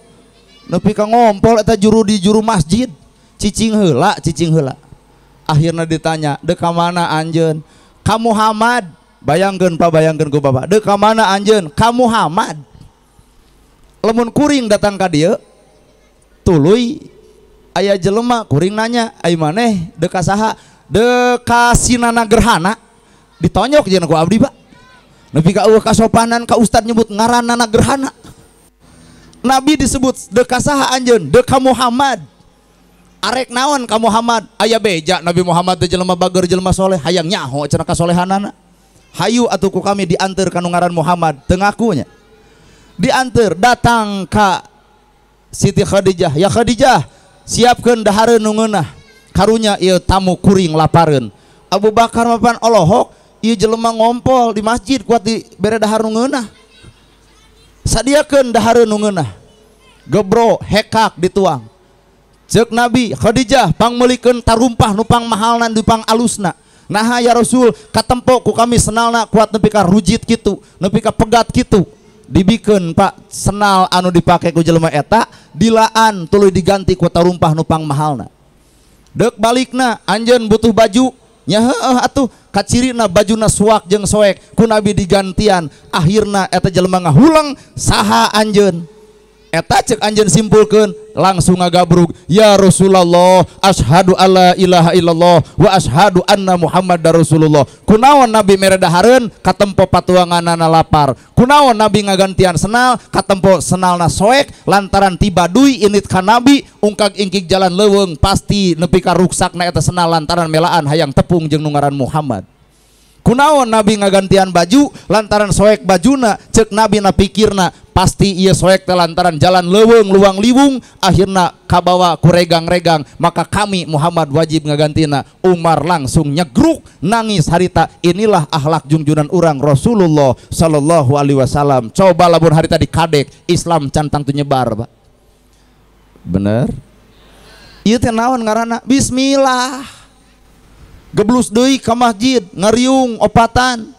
nepi ka ngompol eta juru di juru masjid cicing heula cicing heula akhirnya ditanya dek ka mana anjeun ka Muhammad bayangkeun pak bayangkeun ku Bapak dek ka mana anjeun ka Muhammad lemun kuring datang ke dia tului ayah jelema kuring nanya ayah maneh deka saha dekasinana gerhana ditonyok je ku Abdi Pak nabi kau kasopanan Ka Ustad nyebut ngaran nana gerhana Nabi disebut deka saha Anjen deka Muhammad arek naon ka Muhammad ayah beja Nabi Muhammad teh jelema bager jelema soleh hayang nyaho cenah kasolehanana hayu atuku kami diantar kanungaran Muhammad teu nya diantar datang ke Siti Khadijah ya Khadijah siapkan dahara nungenah karunya ia tamu kuring laparan Abu Bakar mapan Allahok ia jelema ngompol di masjid kuat di bere dahar nungenah sadiakan dahara nungenah gebro hekak dituang cek Nabi Khadijah pangmelikan tarumpah nupang mahalnan dupang alusna nah ya Rasul katempo ku kami senalna kuat nepi ka rujit gitu nepi ka pegat gitu dibikin Pak senal anu dipakai ku jelma eta dilaan tuluy diganti kota rumpah nupang mahalna dek balikna anjen butuh baju nya heeh atuh baju na suak jeng soek ku nabi digantian akhirna eta jelma ngahulang saha anjeun eta cek anjen simpulkan langsung ngagabrug ya Rasulullah ashadu alla ilaha illallah wa ashadu anna Muhammad Rasulullah kunawan Nabi meredaharen katempo patuanganana lapar kunawan Nabi ngagantian senal katempo senal na soek lantaran tiba dui init ka Nabi ungkag ingkik jalan leweng pasti nepi ka na eta senal lantaran melaan hayang tepung jeung nungaran Muhammad kunaon Nabi ngagantian baju lantaran soek bajuna cek Nabi na pikirna pasti ia soek telantaran jalan leweng luang liwung akhirnya kabawa kuregang-regang maka kami Muhammad wajib ngagantina Umar langsung nyegruk nangis harita inilah ahlak jungjunan orang Rasulullah Shallallahu Alaihi Wasallam coba labur harita di kadek Islam cantang tu nyebar pak bener iya tenawan ngarana Bismillah geblus doi ke masjid ngeriung opatan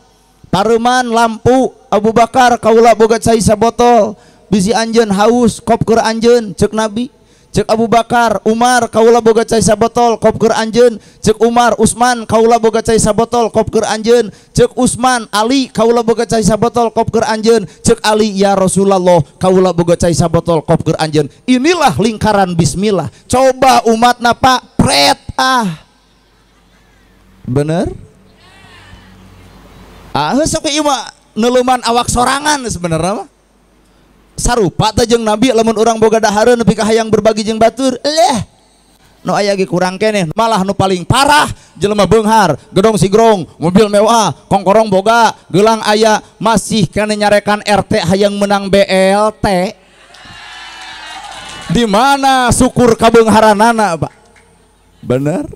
Paruman lampu Abu Bakar kaula boga cai sabotol bisi anjen, haus kopkur anjen, cek Nabi cek Abu Bakar Umar kaula boga cai sabotol kopkur anjen, cek Umar Usman kaula boga cai sabotol kopkur anjen, cek Usman Ali kaula boga cai sabotol kopkur anjen, cek Ali ya Rasulullah kaula boga cai sabotol kopkur anjen. inilah lingkaran bismillah coba umat napa pret ah bener ah sok ima neluman awak sorangan sebenarnya mah sarupa tajeng nabi lamun orang boga dahara nepi ka hayang berbagi jeung batur leh nu aya ge kurang keneh malah nu paling parah jelema beunghar gedong sigrong mobil mewah kongkorong boga gelang aya masih kana nyarekan RT hayang menang BLT di mana syukur kabengharanana Pak bener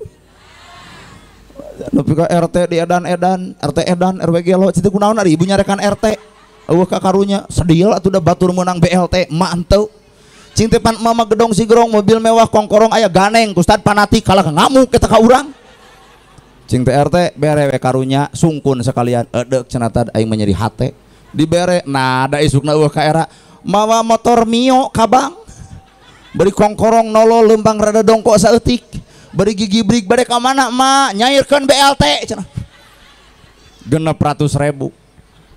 tapi ke RT di edan edan RT edan RW gelo situ kunaon ibunya rekan rekan RT Wah kakarunya sedih lah tuh udah batur menang BLT mantau pan mama gedong si gerong mobil mewah kongkorong ayah ganeng kustad panati kalah ngamuk kita ka urang cing RT bere we karunya sungkun sekalian edek cenata aing menyeri hate di bere nah ada isukna eueuh ka era mawa motor mio kabang beri kongkorong nolo lembang rada dongkok saeutik bari gigi brik bade ka mana ma nyairkan BLT genap genep ratus ribu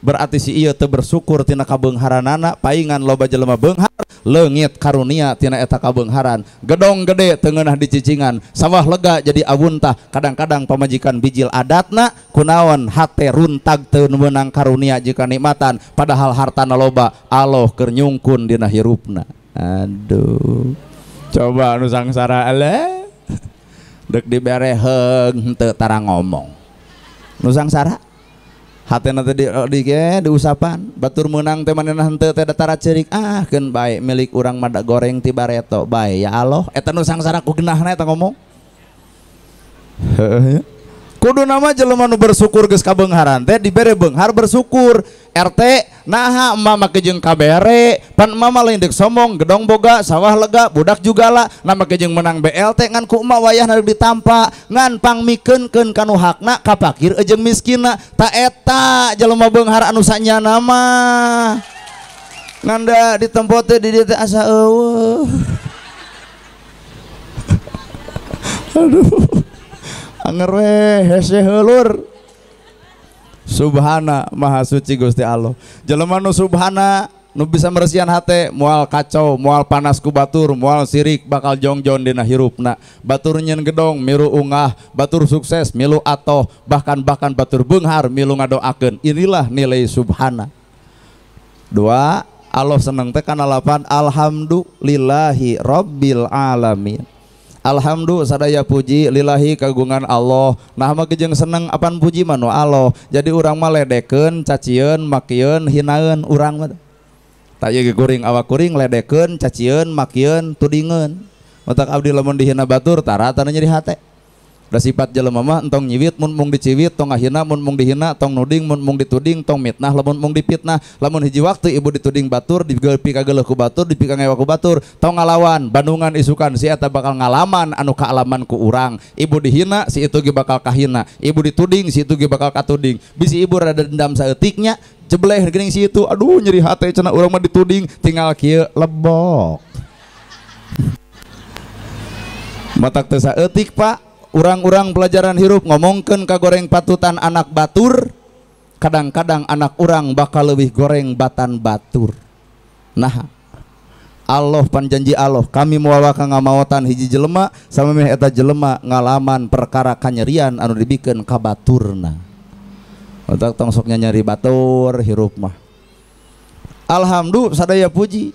berarti si iya tuh bersyukur tina anak paingan loba jelema benghar lengit karunia tina eta haran gedong gede tengenah di dicicingan sawah lega jadi awuntah kadang-kadang pemajikan bijil adatna kunaon hate runtag teu menang karunia jika nikmatan padahal hartana loba aloh kernyungkun dina hirupna aduh coba nusang sangsara dek dibereheng teu tara ngomong nu sangsara hatena teh di, di ge diusapan batur meunang teh manehna henteu teh datara ceurik ah keun bae milik urang mada goreng ti bareto bae ya Allah eta nu sangsara ku geunahna eta ngomong kudu nama jelema nu bersyukur geus ka haran teh dibere beunghar bersyukur RT naha mama kejeng KBR pan mama lindik somong gedong boga sawah lega budak juga lah nama kejeng menang BLT ngan ku emak wayah nari ditampa ngan miken ken kanu hakna kapakir ejeng miskina ta eta jelema beunghar anu sanyana mah nganda di dieu asa eueuh aduh anger we hese Subhana Maha Suci Gusti Allah Jelema nu Subhana nu bisa meresian hati mual kacau mual panas ku batur mual sirik bakal jongjon dina hirupna batur nyen gedong miru ungah batur sukses milu atoh bahkan bahkan batur benghar milu ngadoakeun inilah nilai subhana dua Allah seneng teh kana lapan alhamdulillahi rabbil alamin Alhamdul sadaya puji lilahi kagungan Allah nama makajeng senangng apan puji manual Allah jadi urang maledekken caciun maun hinaun urang awakuring ledekken caciun mauntuddingan otak Abdi lamun di hinabatur tara tanah nyeri hati udah sifat jalan mama, entong nyiwit mun mung diciwit tong ahina mun mung dihina tong nuding mun mung dituding tong mitnah lamun mung dipitnah lamun hiji waktu ibu dituding batur dipika kageleuh ku batur dipika ngewa ku batur tong ngalawan bandungan isukan si eta bakal ngalaman anu kealaman ku urang ibu dihina si itu gi bakal kahina ibu dituding si itu gi bakal katuding bisi ibu rada dendam saetiknya, jebleh geuning si itu aduh nyeri hati cenah urang mah dituding tinggal kia lebok matak teu etik pak orang-orang pelajaran hirup ngomongkan ka goreng patutan anak batur kadang-kadang anak orang bakal lebih goreng batan batur nah Allah panjanji Allah kami muawaka ngamawatan hiji jelema sama meh eta jelema ngalaman perkara kanyerian anu dibikin ka baturna otak tong nyari batur hirup mah alhamdulillah sadaya puji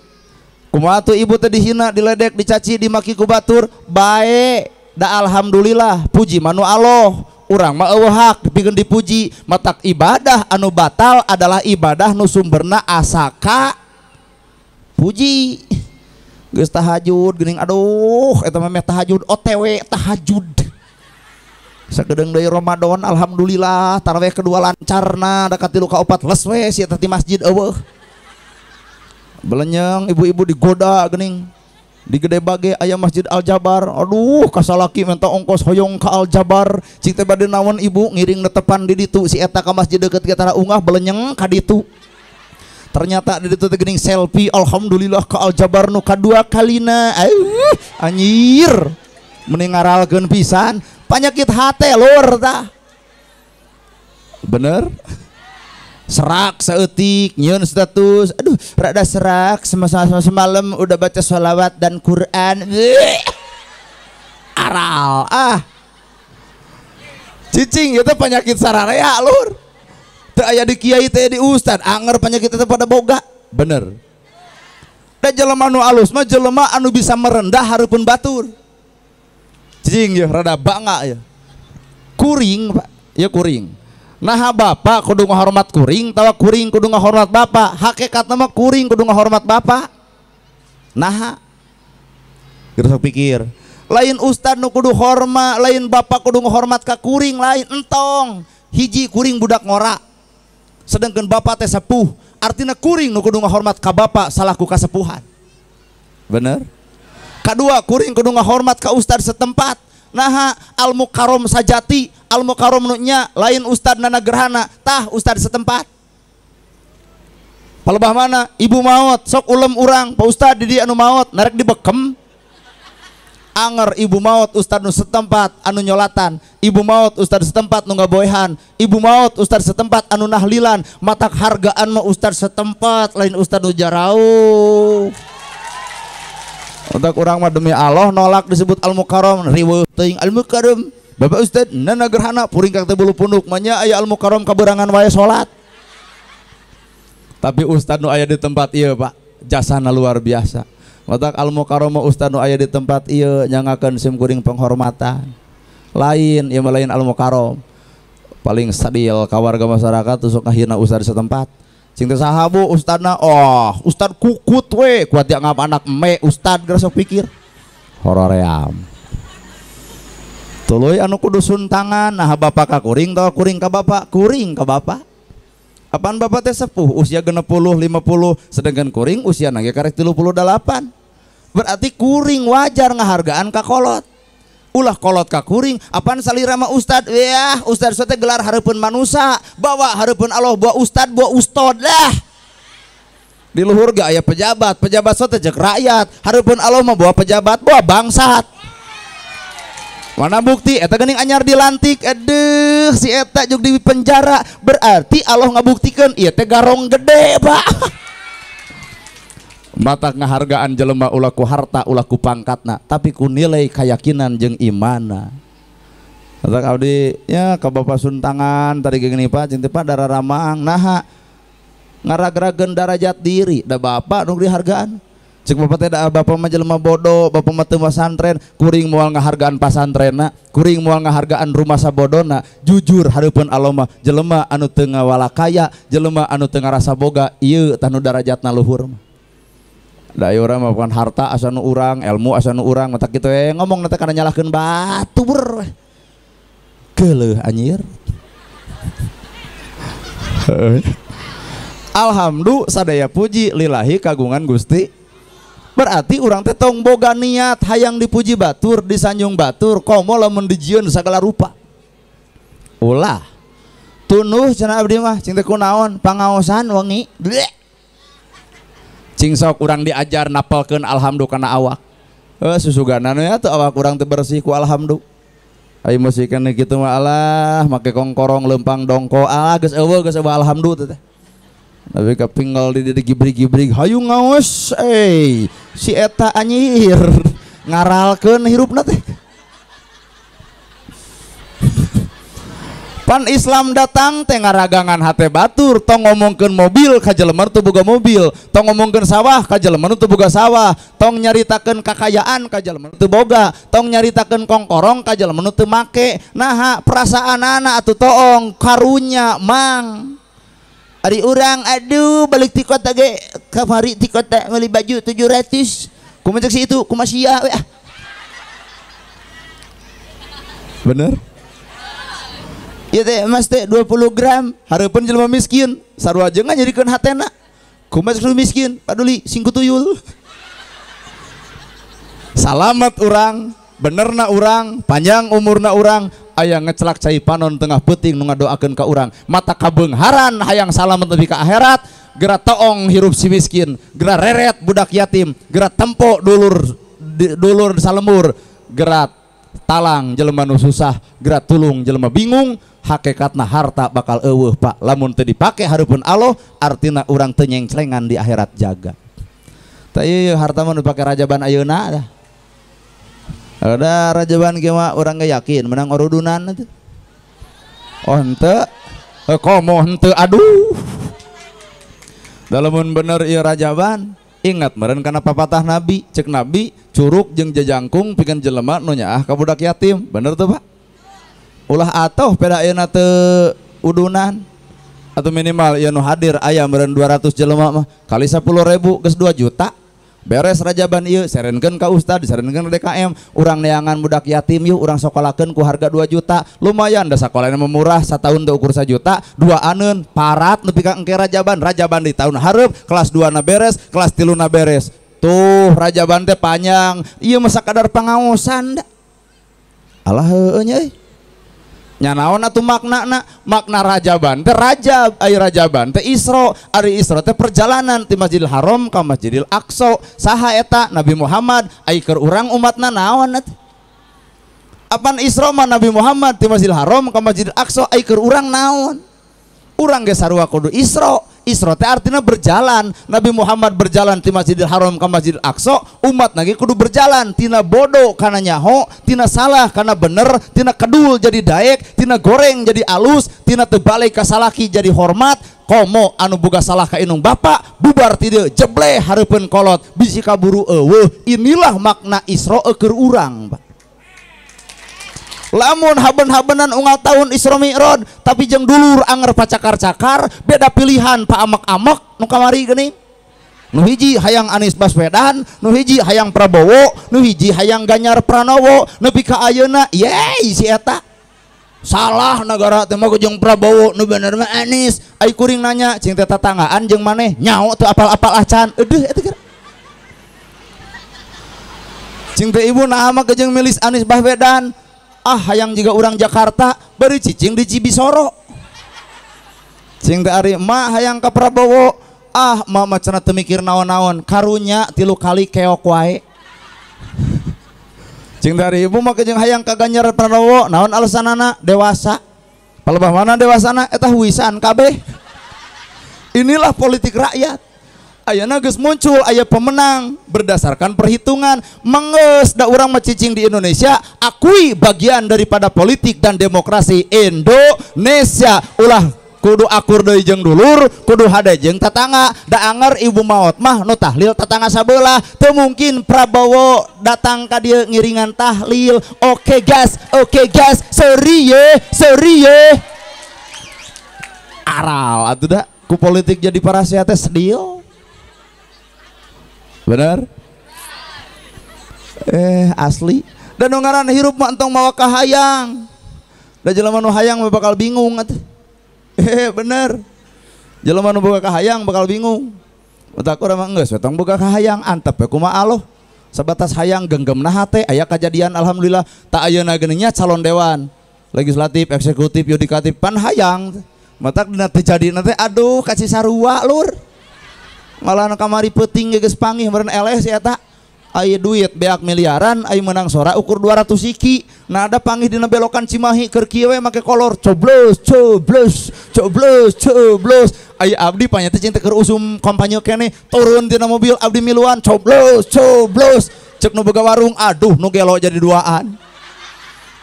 Kumatu ibu teh dihina diledek dicaci dimaki ku batur bae da alhamdulillah puji manu Allah orang mau hak bikin dipuji matak ibadah anu batal adalah ibadah nu sumberna asaka puji geus tahajud gening aduh eta mah tahajud OTW tahajud sagedeng deui Ramadan alhamdulillah tarawih kedua lancarna da ka 3 ka 4 les we si eta di masjid eueuh belenyeng ibu-ibu digoda gening di gede bage ayam masjid al jabar aduh kasalaki minta ongkos hoyong ke al jabar cik teh bade ibu ngiring netepan di ditu si eta ka masjid deket kita ungah belenyeng ka ditu ternyata di ditu teh geuning selfie alhamdulillah ke al jabar nu kadua kalina Ayuh, anjir mending ngaralkeun pisan penyakit hate lur tah bener serak seetik nyun status aduh rada serak semalam semalam udah baca sholawat dan Quran aral ah cicing itu ya penyakit sararea lur teu aya di kiai teh di ustad anger ah, penyakit itu pada boga bener da jelema nu alus mah jelema anu bisa merendah harupun batur cicing ya rada bangga ya kuring pak ya kuring Nah Bapak kudu ngahormat kuring tawa kuring kudu ngahormat Bapak hakikat nama kuring kudu ngahormat Bapak nah Gerusok pikir lain Ustad nu kudu hormat lain Bapak kudu ngahormat ka kuring lain entong hiji kuring budak ngora sedangkan Bapak teh sepuh artinya kuring nu kudu ngahormat ka Bapak salaku kasepuhan bener kedua kuring kudu ngahormat ka Ustad setempat naha al mukarom sajati al mukarom nunya lain ustad nana gerhana tah ustad setempat palebah mana ibu maut sok ulem urang pak ustad di anu maut narek dibekem anger ibu maut ustad nu setempat anu nyolatan ibu maut ustad setempat nu ngaboehan ibu maut ustad setempat anu nahlilan matak hargaan mah ustad setempat lain ustad nu jarauh untuk orang mah demi Allah nolak disebut al mukarram riweuh teuing al mukarram. Bapak Ustaz, nana gerhana puring kang teu bulu punduk mah nya aya al mukarram kaberangan wae salat. Tapi Ustaz nu aya di tempat ieu, Pak, jasana luar biasa. Watak al mukarram Ustaz nu aya di tempat ieu nyangakeun sim kuring penghormatan. Lain, ieu lain al mukarram. Paling sadil kawarga masyarakat tusuk ngahina Ustaz setempat. Cing teu saha Bu ustadna? Oh, ustad kukut we, kuat dia ngap anak me ustad geus pikir. Horoream. Tuluy anu kudu suntangan, nah bapak ka kuring tah kuring ka bapak, kuring ka bapak. Apaan bapak teh sepuh usia genep puluh lima puluh sedangkan kuring usia nage karek tilu puluh delapan berarti kuring wajar ngahargaan kakolot ulah kolot kuring, apaan salira mah ustad ya ustad sote gelar harapun manusia bawa harapun Allah buat ustad buat ustad lah di luhur gak ayah pejabat pejabat sote cek rakyat harapun Allah mah buat pejabat buat bangsat mana bukti eta gening anyar dilantik aduh si eta juga di penjara berarti Allah ngabuktikan iya teh garong gede pak mata ngahargaan jelema ulaku harta ulaku pangkatna tapi ku nilai keyakinan jeng imana kata kaudi ya ke bapak suntangan tadi gini pak cinti pak darah ramaang nah ngaragragen darajat diri da bapak nugri hargaan Cik bapak teh bapak mah jelema bodoh bapak mah teu santren kuring moal ngahargaan pasantrenna kuring moal ngahargaan rumah sabodona jujur hareupeun aloma jelema anu teu walakaya, jelema anu teu ngarasa boga ieu tanu darajatna luhur mah Dayu orang melakukan harta asanu urang, ilmu asanu urang, mata kita gitu eh ngomong nanti karena nyalahkan batu ber. Keleh anjir. Alhamdulillah sadaya puji lillahi kagungan Gusti. Berarti orang teh tong boga niat hayang dipuji batur, disanjung batur, komo lamun dijieun segala rupa. Ulah. Tunuh cenah abdi mah cing teh kunaon, pangaosan wengi. Bleh cingsok kurang diajar napalkan alhamdu karena awak eh, susuganan ya tuh awak kurang terbersih ku alhamdu ayo musikan gitu mah Allah make kongkorong lempang dongko Allah geus ewo geus ewo alhamdu teh tapi kepinggal di di gibri gibri hayu ngaos eh si eta anyir ngaralkan hirup nate pan Islam datang tengah ragangan hati batur tong ngomongkan mobil ka mertu buka mobil tong ngomongkan sawah ka mertu buka sawah tong nyaritakan kekayaan ka mertu boga tong nyaritakan kongkorong ka mertu make nah perasaan anak atau toong karunya mang Hari orang aduh balik di kota ge kamari di kota baju tujuh 700 kumaha si itu kumaha sia ah? bener ya teh emas teh 20 gram harapan jelma miskin saru aja nggak jadikan hatena kumas lu miskin paduli singku tuyul salamat orang bener na orang panjang umur na orang ayah ngecelak cai panon tengah puting nu doakan ke orang mata kabengharan hayang salamat lebih ke akhirat gerak toong hirup si miskin gerak reret budak yatim gerak tempo dulur dulur salemur gerak talang jelma nu susah gerak tulung jelema bingung hakikatna harta bakal eueuh Pak lamun teu dipake hareupeun Allah artina urang teu nyengcelengan di akhirat jaga tah ieu iya, iya, harta mah dipake rajaban ayeuna dah ada rajaban kieu mah urang ge yakin menang orudunan teh oh henteu eh, komo henteu aduh dalamun bener ieu rajaban ingat meren karena papatah nabi cek nabi curug jeng jajangkung pikan jelema nunya ah ka yatim bener tuh Pak ulah atau peda ayeuna teu udunan atau minimal ya nu hadir ayam beren 200 jelema mah kali 10 ribu ke dua juta beres rajaban iya sarenkeun ka ustad sarenkeun DKM orang neangan muda yatim yuk urang ken ku harga dua juta lumayan da sekolahnya memurah satu tahun ukur ukur juta dua anun parat nepi ka engke rajaban rajaban di tahun harap kelas dua na beres kelas tilu na beres tuh rajaban teh panjang iya masa kadar pengawasan dah alah heueuh nyanaon atau makna na makna rajaban teh rajab ay rajaban teh isro ari isro teh perjalanan di masjidil haram ka masjidil aqsa saha eta nabi muhammad ayo keur urang umatna naon atuh apan isro mah nabi muhammad di masjidil haram ka masjidil aqsa ayo keur urang naon urang ge sarua kudu isro Isra teh artinya berjalan. Nabi Muhammad berjalan di Masjidil Haram ke Masjidil Aqsa, umat lagi kudu berjalan tina bodoh karena nyaho, tina salah karena bener, tina kedul jadi daek, tina goreng jadi alus, tina tebalik ke salaki jadi hormat, komo anu buka salah ka inung bapak bubar tidak jebleh harapun kolot bisika buru ewe inilah makna isro eker urang pak lamun haben-habenan ungal tahun Isra Mi'raj tapi jeng dulur anger pacakar-cakar beda pilihan pak amak-amak nu kamari geuning nu hiji hayang Anies Baswedan nu hiji hayang Prabowo nu hiji hayang Ganjar Pranowo nepi ka ayeuna yeay si eta salah negara teh mah jeung Prabowo nu bener mah Anies ai kuring nanya cing teh tatanggaan jeung maneh nyao teu apal-apal acan eueuh eta geura Cing teh ibu nama jeung milis Anies Baswedan ah hayang juga orang Jakarta beri cicing di Cibisoro cing teh emak hayang ke Prabowo ah mama cenah temikir naon-naon karunya tilu kali keok wae cing dari ibu maka jeng hayang ke Ganjar Pranowo naon alasan anak dewasa pelebah mana anak eta huisan kabeh inilah politik rakyat ayah nagus muncul ayah pemenang berdasarkan perhitungan menges da orang macicing di Indonesia akui bagian daripada politik dan demokrasi Indonesia ulah kudu akur deui jeung dulur kudu hadejeng tatangga da anger ibu maut mah nu tahlil tatangga sabelah teu mungkin Prabowo datang ke dia ngiringan tahlil oke gas oke gas sorry ye sorry ye aral atuh da ku politik jadi parasiates deal benar eh asli dan nongaran hirup mah entong mawa kahayang dan jelema nu hayang bakal bingung atuh eh benar jelema nu boga kahayang bakal bingung Otak urang mah geus wetong boga kahayang antep ya kumaha Allah sebatas hayang genggam nah teh aya kejadian alhamdulillah tak ayeuna genenya calon dewan legislatif eksekutif yudikatif pan hayang matak dina teh jadi nanti aduh kasih sarua lur malah kamari peting geges pangih meren LS ya tak Ayo duit beak miliaran Ayo menang sora ukur dua ratus siki nah ada pangih dina belokan Cimahi kerkiwe make kolor coblos coblos coblos coblos Ayo abdi panya teh cinta kerusum usum kompanyo kene turun tina mobil abdi miluan coblos coblos cek nu warung aduh nu gelo jadi duaan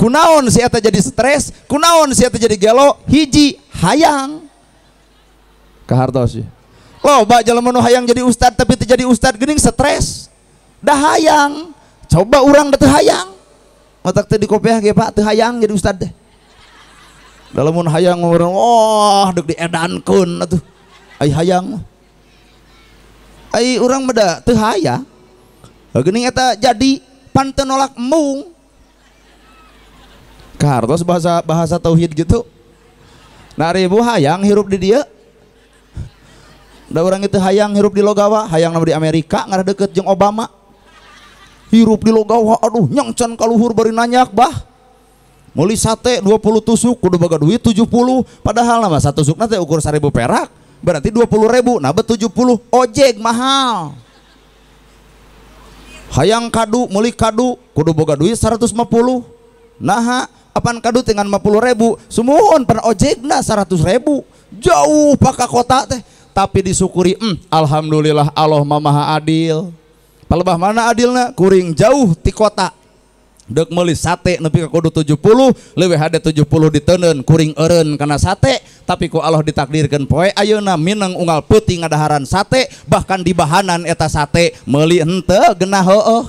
kunaon si eta jadi stres kunaon si eta jadi gelo hiji hayang kehartos sih Loba jalan menu hayang jadi ustad tapi terjadi ustad gening stres. Dah hayang. Coba orang dah terhayang Otak tadi di kopiah Pak terhayang jadi ustad deh. Dalam mun hayang orang oh dek kun atuh. ay hayang. ay orang meda terhayang Gening eta jadi pantai nolak mung. Kartos bahasa bahasa tauhid gitu. ribu hayang hirup di dia da orang itu hayang hirup di logawa hayang nama di Amerika ngarah deket jeng Obama hirup di logawa aduh nyongcan kaluhur bari nanyak bah muli sate 20 tusuk kudu baga duit 70 padahal nama satu tusuk nanti ukur 1000 perak berarti 20 ribu nabat 70 ojek mahal hayang kadu muli kadu kudu boga duit 150 nah apan kadu dengan 50 ribu semuon per ojek nah 100 ribu jauh pakai kota teh tapi disyukuri mm, Alhamdulillah Allah maha adil palebah mana Adilnya? kuring jauh di kota dek meli sate nepi puluh, kudu 70 tujuh puluh 70 ditenen kuring eren karena sate tapi ku Allah ditakdirkan poe na minang unggal putih ngadaharan sate bahkan di bahanan eta sate meli ente genah -oh.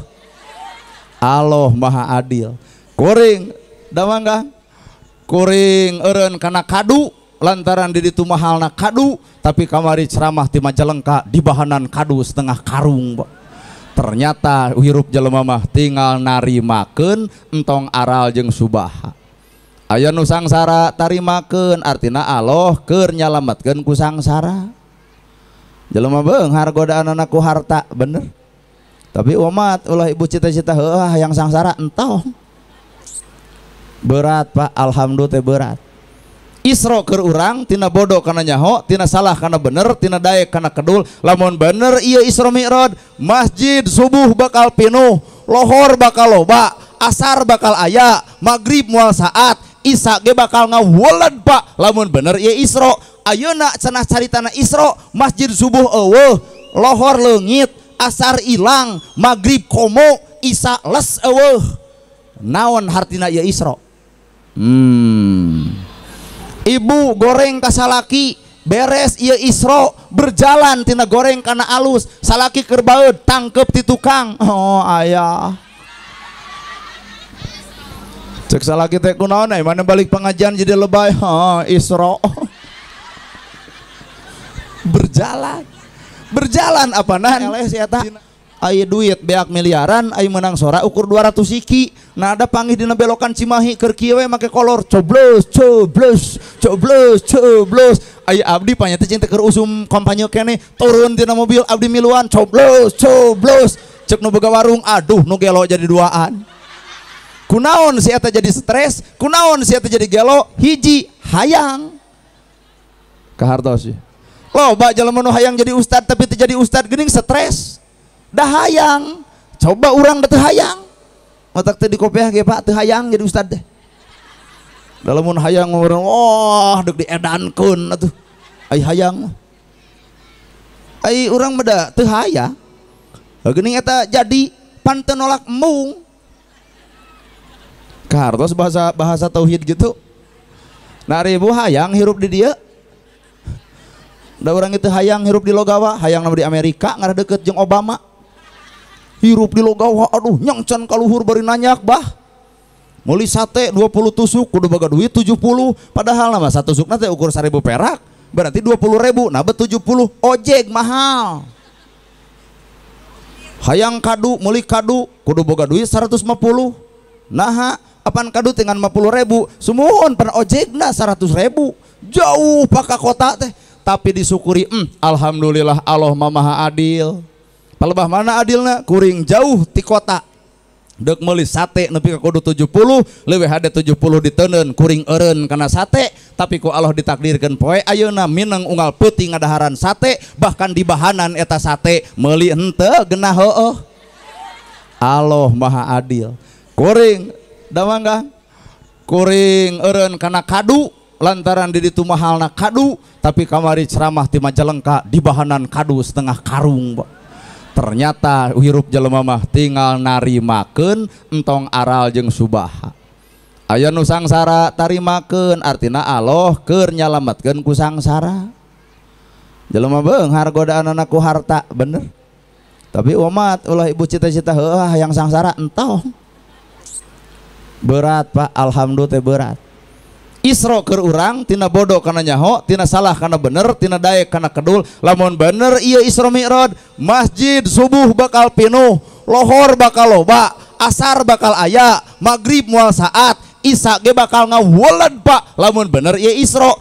Allah maha adil kuring damanggang kuring eren karena kadu lantaran di itu nak kadu tapi kamari ceramah di majalengka di bahanan kadu setengah karung ternyata hirup jelema mah tinggal makan entong aral jeng subaha aya nu sangsara tarimakeun artina Allah keur nyalametkeun ku sangsara jelema beunghar hargoda anakku harta bener tapi umat ulah ibu cita-cita heeh yang sangsara entong berat pak alhamdulillah teh berat Isro ke orang, tina bodoh karena nyaho tina salah karena bener tina daek karena kedul lamun bener iya Isro Mi'rod masjid subuh bakal penuh, lohor bakal loba asar bakal ayah maghrib mual saat Isa ge bakal ngawulan pak lamun bener iya Isro Ayo nak cenah cari tanah Isro masjid subuh ewe lohor lengit asar hilang maghrib komo Isa les ewe naon hartina iya Isro hmm ibu goreng kasalaki beres ia Isro berjalan tina goreng karena alus salaki kerbaud tangkep di tukang oh ayah cek salaki teh kunaon eh? mana balik pengajian jadi lebay oh, Isro berjalan berjalan apa nah LS ya Ayo duit beak miliaran Ayo menang sora ukur 200 iki Nah ada panggih dina belokan Cimahi kerkiwe, make kolor Coblos, coblos, coblos, coblos Ayo abdi panyata cinta kerusum usum kompanyo kene Turun dina mobil abdi miluan Coblos, coblos Cek nu warung Aduh nu gelo jadi duaan Kunaon si eta jadi stres Kunaon si eta jadi gelo Hiji hayang sih ya loba jalan menu hayang jadi ustad tapi terjadi ustad gening stres dah hayang coba orang dah hayang otak tadi kopiah ge pak teu hayang jadi ustad deh dalamun hayang orang oh dek kun atau ay hayang ay orang beda teu hayang geuning kata jadi pantai nolak mung kartos bahasa bahasa tauhid gitu ribu hayang hirup di dia da orang itu hayang hirup di Logawa hayang nama di Amerika ngarah deket jeng Obama hirup di logawa aduh nyangcan kaluhur bari nanyak bah muli sate 20 tusuk kudu baga duit 70 padahal nama satu tusuk nanti ukur 1000 perak berarti 20 ribu nah bet 70 ojek mahal hayang kadu muli kadu kudu boga duit 150 nah apaan kadu dengan 50 ribu semuun per ojek nah 100 ribu jauh pakai kota teh tapi disyukuri hmm, alhamdulillah Allah maha adil Palebah mana adilna kuring jauh ti kota dek meli sate nepi ke kudu 70 Lewe hade 70 ditenen, kuring eren kana sate tapi ku Allah ditakdirkan poe ayeuna mineng unggal peuting ngadaharan sate bahkan di bahanan eta sate meli henteu genah heueuh Allah maha adil kuring damanggang kuring eren kana kadu lantaran di itu mahalna kadu tapi kamari ceramah di Majalengka di bahanan kadu setengah karung ternyata hirup jelema mah tinggal narimakeun entong aral jeung subaha Ayo nu sangsara tarimakeun artina Allah keur nyalametkeun ku sangsara jelema beunghar godaan anakku harta bener tapi umat ulah ibu cita-cita heeh yang sangsara entong berat pak alhamdulillah berat Isro ke orang, tina bodoh karena nyaho tina salah karena bener tina daek karena kedul lamun bener iya Isro Mi'rod masjid subuh bakal penuh, lohor bakal loba asar bakal ayah maghrib mual saat Isa ge bakal ngawulan pak lamun bener iya Isro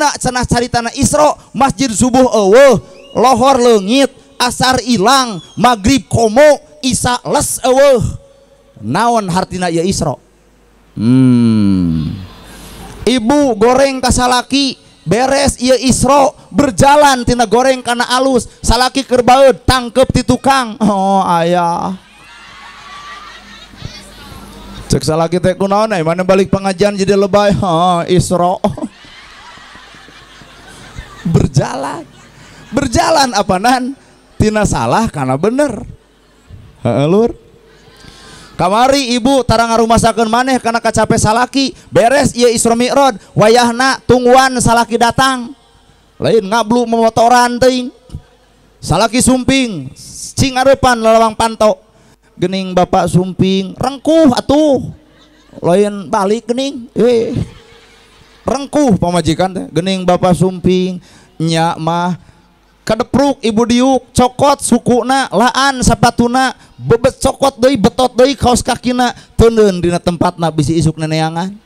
nak cenah cari tanah Isro masjid subuh ewe, lohor lengit, asar ilang maghrib komo Isa les ewe. naon hartina iya Isro hmm ibu goreng kasalaki beres ia Isro berjalan tina goreng karena alus salaki kerbaud tangkep di tukang oh ayah cek salaki teh kunaon eh? mana balik pengajian jadi lebay oh Isro berjalan berjalan apa nan tina salah karena bener Heeh, Kamari ibu tarang ngarumasakeun maneh karena kacape salaki beres ieu Isra Mi'raj wayahna tungguan salaki datang lain ngablu memotoran teuing salaki sumping cing arepan lalawang panto gening bapak sumping rengkuh atuh lain balik gening eh. rengkuh pamajikan teh gening bapak sumping nyak mah kadepruk ibu diuk cokot suku na laan na bebet cokot doi betot doi kaos kaki na tundun dina tempat na bisi isuk neneangan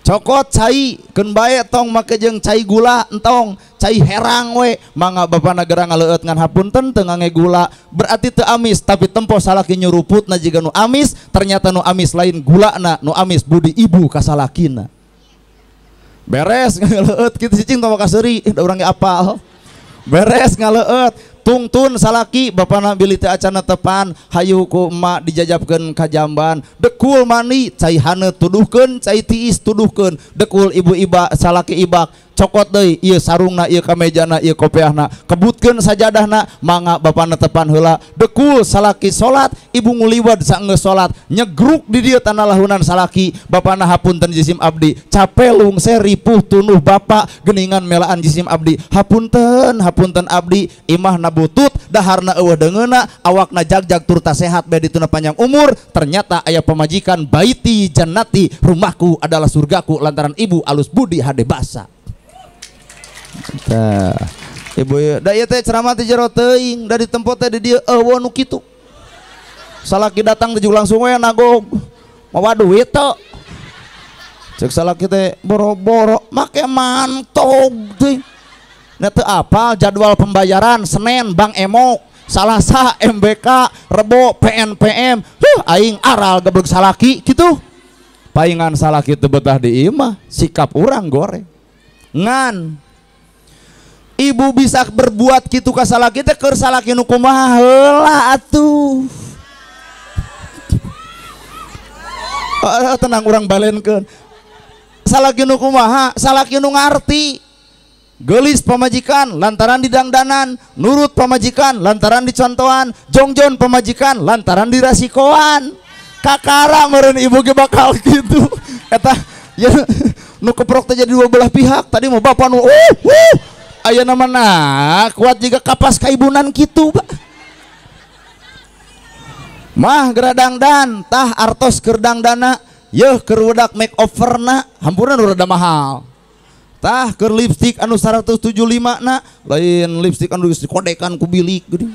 cokot cai ken bae tong make jeng cai gula entong cai herang we mangga bapa negara ngaleut ngan hapun teu ngange gula berarti tu amis tapi tempo salaki na jiga nu amis ternyata nu amis lain gula na nu amis budi ibu kasalakina beres ngaleut kita cicing tong kasuri seuri orangnya eh, urang apal beres ngaleut tungtun salaki Bapak Nabil itu acana tepan hayuku emak dijajabkan kajamban dekul mani cai hane tuduhkan cai tiis tuduhkan dekul ibu iba salaki ibak cokot deui na sarungna ieu iya kamejana na, iya kopeahna kebutkeun sajadahna mangga bapa tepan hula, dekul salaki salat ibu nguliwad nge solat, nyegruk di dia tanah lahunan salaki na hapunten jisim abdi capelung seripuh tunuh bapa geningan melaan jisim abdi hapunten hapunten abdi imah nabutut daharna eueuh deungeuna awakna jagjag turta sehat bedi tuna panjang umur ternyata ayah pemajikan baiti jannati rumahku adalah surgaku lantaran ibu alus budi hade basa Tah ibu ya, da ieu iya teh ceramah teh jero teuing, da di teh di dieu eueuh nu kitu. Salaki datang teh langsung we nagog. Mawa duit teu. Cek salaki teh boro-boro make mantog teh. Nya teu jadwal pembayaran Senin Bank emo, Salasa MBK, Rebo PNPM. Huh, aing aral geblek salaki kitu. Paingan salaki teu betah di imah, sikap orang goreng. Ngan ibu bisa berbuat gitu kasalah kita kersalah salah kumaha lah atuh ah, tenang orang kan salah kinu kumaha salah kinu ngarti gelis pemajikan lantaran didangdanan nurut pemajikan lantaran dicontohan jongjon pemajikan lantaran dirasikoan kakara meren ibu ge bakal gitu eta ya nu keprok jadi dua belah pihak tadi mau bapak nu uh, uh, Ayo na kuat juga kapas kaibunan gitu ba. Mah geradang dan tah artos kerdang dana yuh kerudak make over na hampuran udah mahal. Tah ker lipstick anu 175 na lain lipstik anu kodekan kubilik gede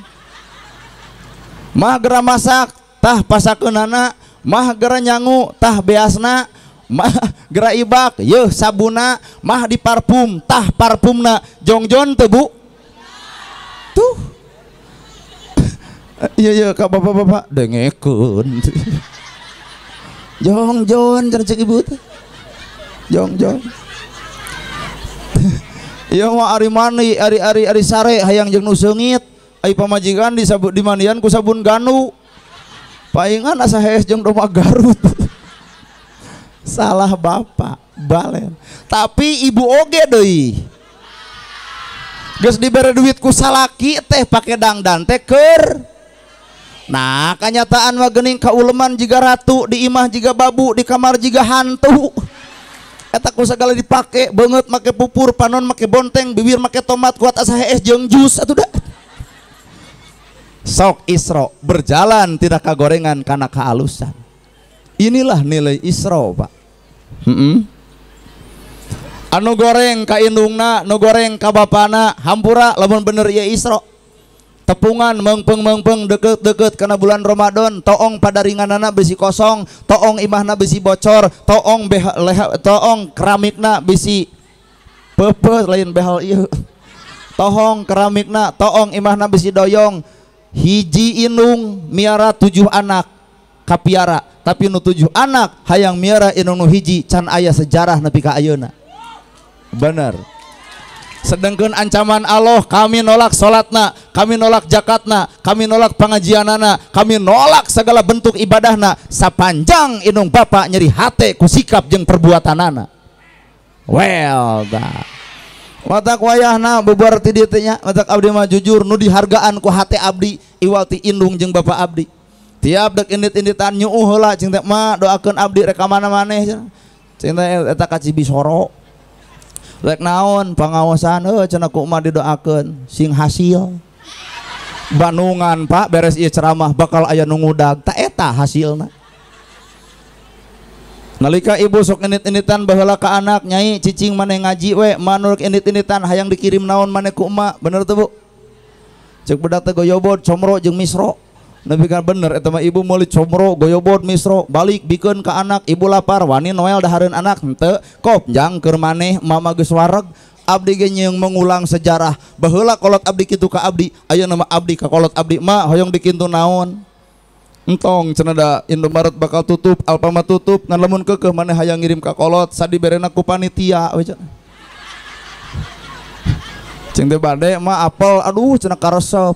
Mah gera masak tah pasak nana mah gera nyangu tah beasna mah gerai bak yeuh sabuna mah di parfum tah parfumna jongjon tebu, tuh iya iya kak bapak-bapak dengekun jongjon cenah ibu tuh, jongjon iya mah ari mani ari ari ari sare hayang jeung nu seungit ai pamajikan disabut dimandian ku sabun ganu paingan asa hees jeung Garut salah bapak balen tapi ibu oge doi Gus diberi duit salaki teh pakai dangdan teker teker. nah kenyataan mah gening kauleman jika ratu di imah jika babu di kamar jika hantu etaku segala dipake banget pakai pupur panon pakai bonteng bibir pakai tomat kuat asah es jeng jus atuh dah sok isro berjalan tidak kagorengan karena kehalusan Inilah nilai isro Pak. Mm -mm. Anu goreng ka indungna, anu goreng ka bapana, hampura lamun bener ya isro. Tepungan mengpeng-mengpeng deket-deket karena bulan Ramadan, toong pada ringan anak besi kosong, toong imahna besi bocor, toong beha, leha, toong keramikna besi pepe lain behal iya. Tohong keramikna, toong imahna besi doyong, hiji inung miara tujuh anak kapiara tapi nu tujuh anak hayang miara inu hiji can ayah sejarah nepi ka ayeuna bener sedangkan ancaman Allah kami nolak salatna kami nolak jakatna kami nolak pengajianana kami nolak segala bentuk ibadahna sepanjang inung bapak nyeri hate ku sikap jeung perbuatanana well dah watak wayahna beberapa tidnya watak abdi mah jujur nu dihargaan ku hati abdi iwati indung jeng bapak abdi tiap dek init initan nyuuh heula cing teh mah doakeun abdi rek ka mana-maneh cing teh eta kacibi soro rek naon pangaosan heuh cenah ku mah didoakeun sing hasil Bandungan Pak beres ieu ceramah bakal aya nu ngudag ta eta hasilna Nalika ibu sok init-initan baheula ka anak nyai cicing maneh ngaji we manurk init-initan hayang dikirim naon maneh ku emak bener tuh Bu Cek budak teh goyobot comro jeung misro Nabi kan bener eta mah ibu meuli comro goyobot misro balik bikin ka anak ibu lapar wani noel dahareun anak henteu kopjang keur kermaneh, mama geus abdi ge mengulang sejarah baheula kolot abdi kitu ka abdi ayo nama abdi ka kolot abdi ma hoyong dikintu naon entong cenada Indomaret bakal tutup ma tutup ngan ke ke mana? hayang ngirim ka kolot sadiberena ku panitia we cing teh bade apel aduh cenah karesep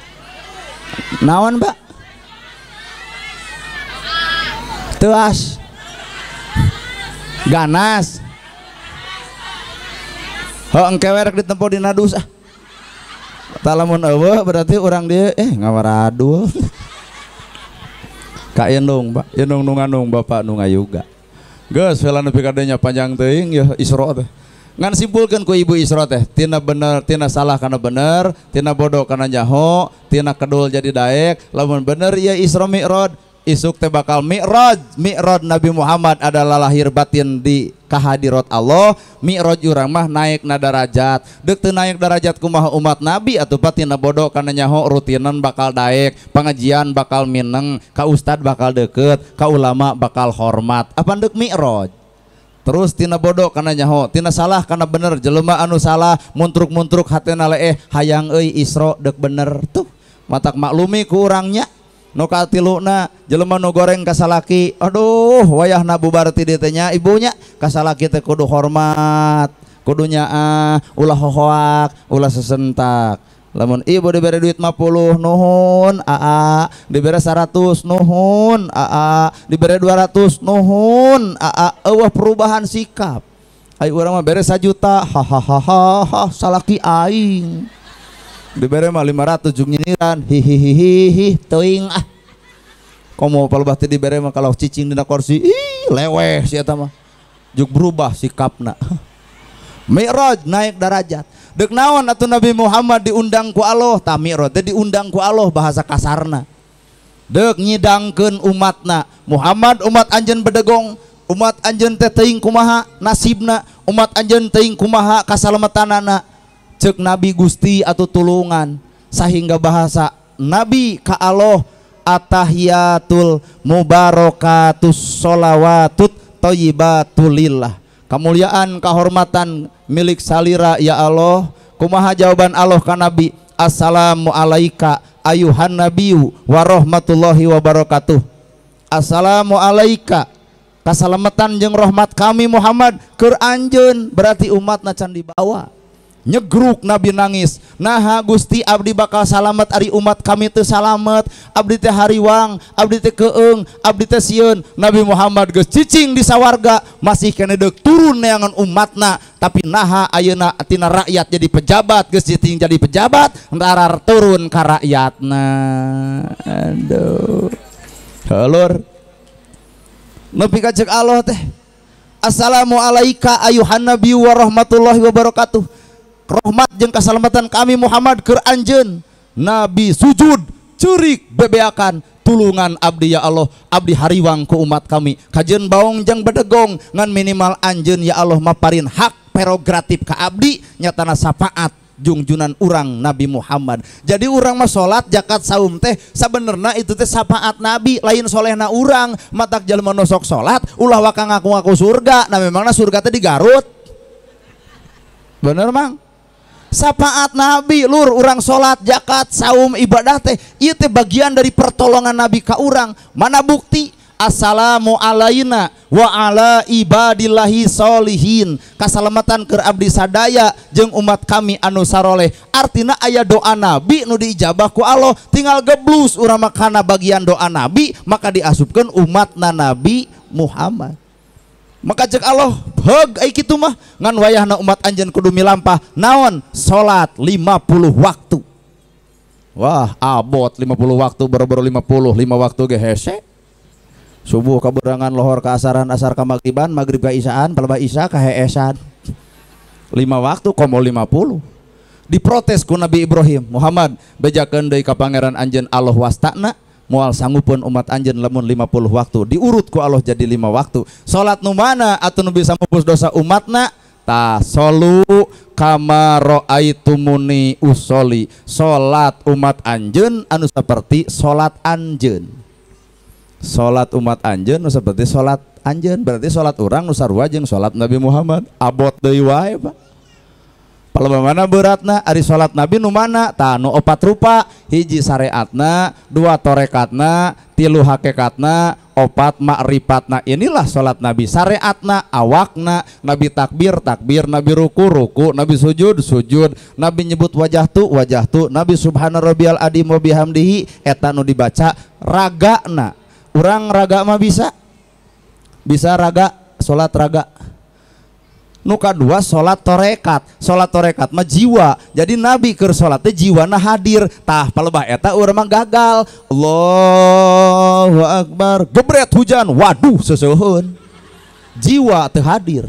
naon pak, Tuas. ganas oh engke werek di tempo dina dosa talamun eueuh berarti orang dia eh ngawaradul Kak yenung pak yenung nunganung bapak nungayuga geus velana pikadenya panjang teuing ya isro teh ngan simpulkan ku ibu Isra teh tina bener tina salah karena bener tina bodoh karena nyaho tina kedul jadi daek lamun bener ya Isra Mi'raj isuk teh bakal Mi'raj Mi'raj Nabi Muhammad adalah lahir batin di kehadirat Allah Mi'raj urang mah naik na darajat dek teu naik darajat kumaha umat Nabi atau batin bodoh karena nyaho rutinan bakal daek pengajian bakal mineng ka ustad bakal deket ka ulama bakal hormat apa dek Mi'raj terus tina bodoh karena nyaho tina salah karena bener jelema anu salah muntruk-muntruk hatena eh, hayang ei isro dek bener tuh matak maklumi kurangnya nu katiluna jelema nu goreng kasalaki aduh wayah nabu barti ditanya ibunya kasalaki teh kudu hormat kudunya ah ulah hohoak ulah sesentak lamun ibu iya diberi duit 50 nuhun aa diberi 100 nuhun aa diberi 200 nuhun aa eueuh perubahan sikap ayo orang mah bere sajuta ha salaki aing diberi mah 500 jung hi, hi teuing ah komo palebah teh diberi mah kalau cicing dina kursi ih leweh si eta mah juk berubah sikapna Mi'raj naik darajat dek naon atau Nabi Muhammad diundang ku Allah tamiro teh diundang ku Allah bahasa kasarna dek nyidangkan umatna Muhammad umat anjen bedegong umat anjen teh teing kumaha nasibna umat anjen teing kumaha kasalamatanana cek Nabi Gusti atau tulungan sehingga bahasa Nabi ka Allah atahiyatul mubarokatus sholawatut toyibatulillah kemuliaan kehormatan milik salira ya Allah kumaha jawaban Allah ka Nabi assalamu alaika ayuhan nabiyu warahmatullahi wabarakatuh assalamu alaika Kasalametan jeung rahmat kami Muhammad keur anjeun berarti umatna can dibawa nyegruk nabi nangis nah Gusti Abdi bakal salamet Ari umat kami tuh salamet Abdi teh hariwang Abdi teh keeng Abdi teh siun Nabi Muhammad geus cicing di sawarga masih kena dek turun neangan umatna tapi naha ayeuna atina rakyat jadi pejabat geus cicing jadi pejabat ndarar turun ka rakyatna aduh halur Nabi ka Allah teh Assalamualaikum ayuhan nabi warahmatullahi wabarakatuh rahmat jeng keselamatan kami Muhammad ke anjen Nabi sujud curik bebeakan tulungan abdi ya Allah abdi hariwang ke umat kami kajen bawang jeng bedegong ngan minimal anjen ya Allah maparin hak perogratif ke abdi nyatana syafaat jungjunan urang Nabi Muhammad jadi urang mah sholat jakat saum teh sabenerna itu teh syafaat Nabi lain solehna urang matak jalma nosok solat ulah wakang aku ngaku surga nah memangna surga tadi Garut bener mang Sapaat nabi lur orang salat zakat, saum ibadah teh ieu teh bagian dari pertolongan nabi ka urang mana bukti assalamu alaina wa ala ibadillahi solihin kasalamatan keur abdi sadaya jeung umat kami anu saroleh artina aya doa nabi nu diijabah ku Allah tinggal geblus urang kana bagian doa nabi maka diasupkan umat na nabi Muhammad maka cek Allah hug itu mah ngan na umat anjen kudu milampah naon salat 50 waktu wah abot 50 waktu baru-baru 50 5 waktu ge hese subuh kaburangan lohor ke asaran asar ke magriban magrib ke isaan palba isa ke heesan 5 waktu komo 50 diprotes ku Nabi Ibrahim Muhammad bejakan dari ka pangeran anjeun Allah wastakna mual sanggupun umat anjen lima 50 waktu diurut ku Allah jadi lima waktu salat nu mana atau nu bisa mampus dosa umatna ta solu kamaro aitumuni usoli salat umat anjen anu seperti salat anjen salat umat anjen anu seperti salat anjen berarti salat orang nu sarua jeung salat Nabi Muhammad abot deui wae Pak mana beratna Ari salat Nabi mana Tanu opat rupa hiji syariatna dua torekatna tilu hakekatna opat ripatna. inilah salat Nabi syariatna awakna Nabi takbir takbir Nabi ruku ruku Nabi sujud sujud Nabi nyebut wajah tu wajah tu, Nabi Subhana Rabbiyal Adi wa bihamdihi eta nu dibaca ragana urang raga mah bisa bisa raga salat raga nuka dua salat torekat salat torekat mah jiwa jadi nabi ke salatnya jiwa nah hadir tah palebah eta urang mah gagal Allahu akbar gebret hujan waduh seseuheun jiwa teh hadir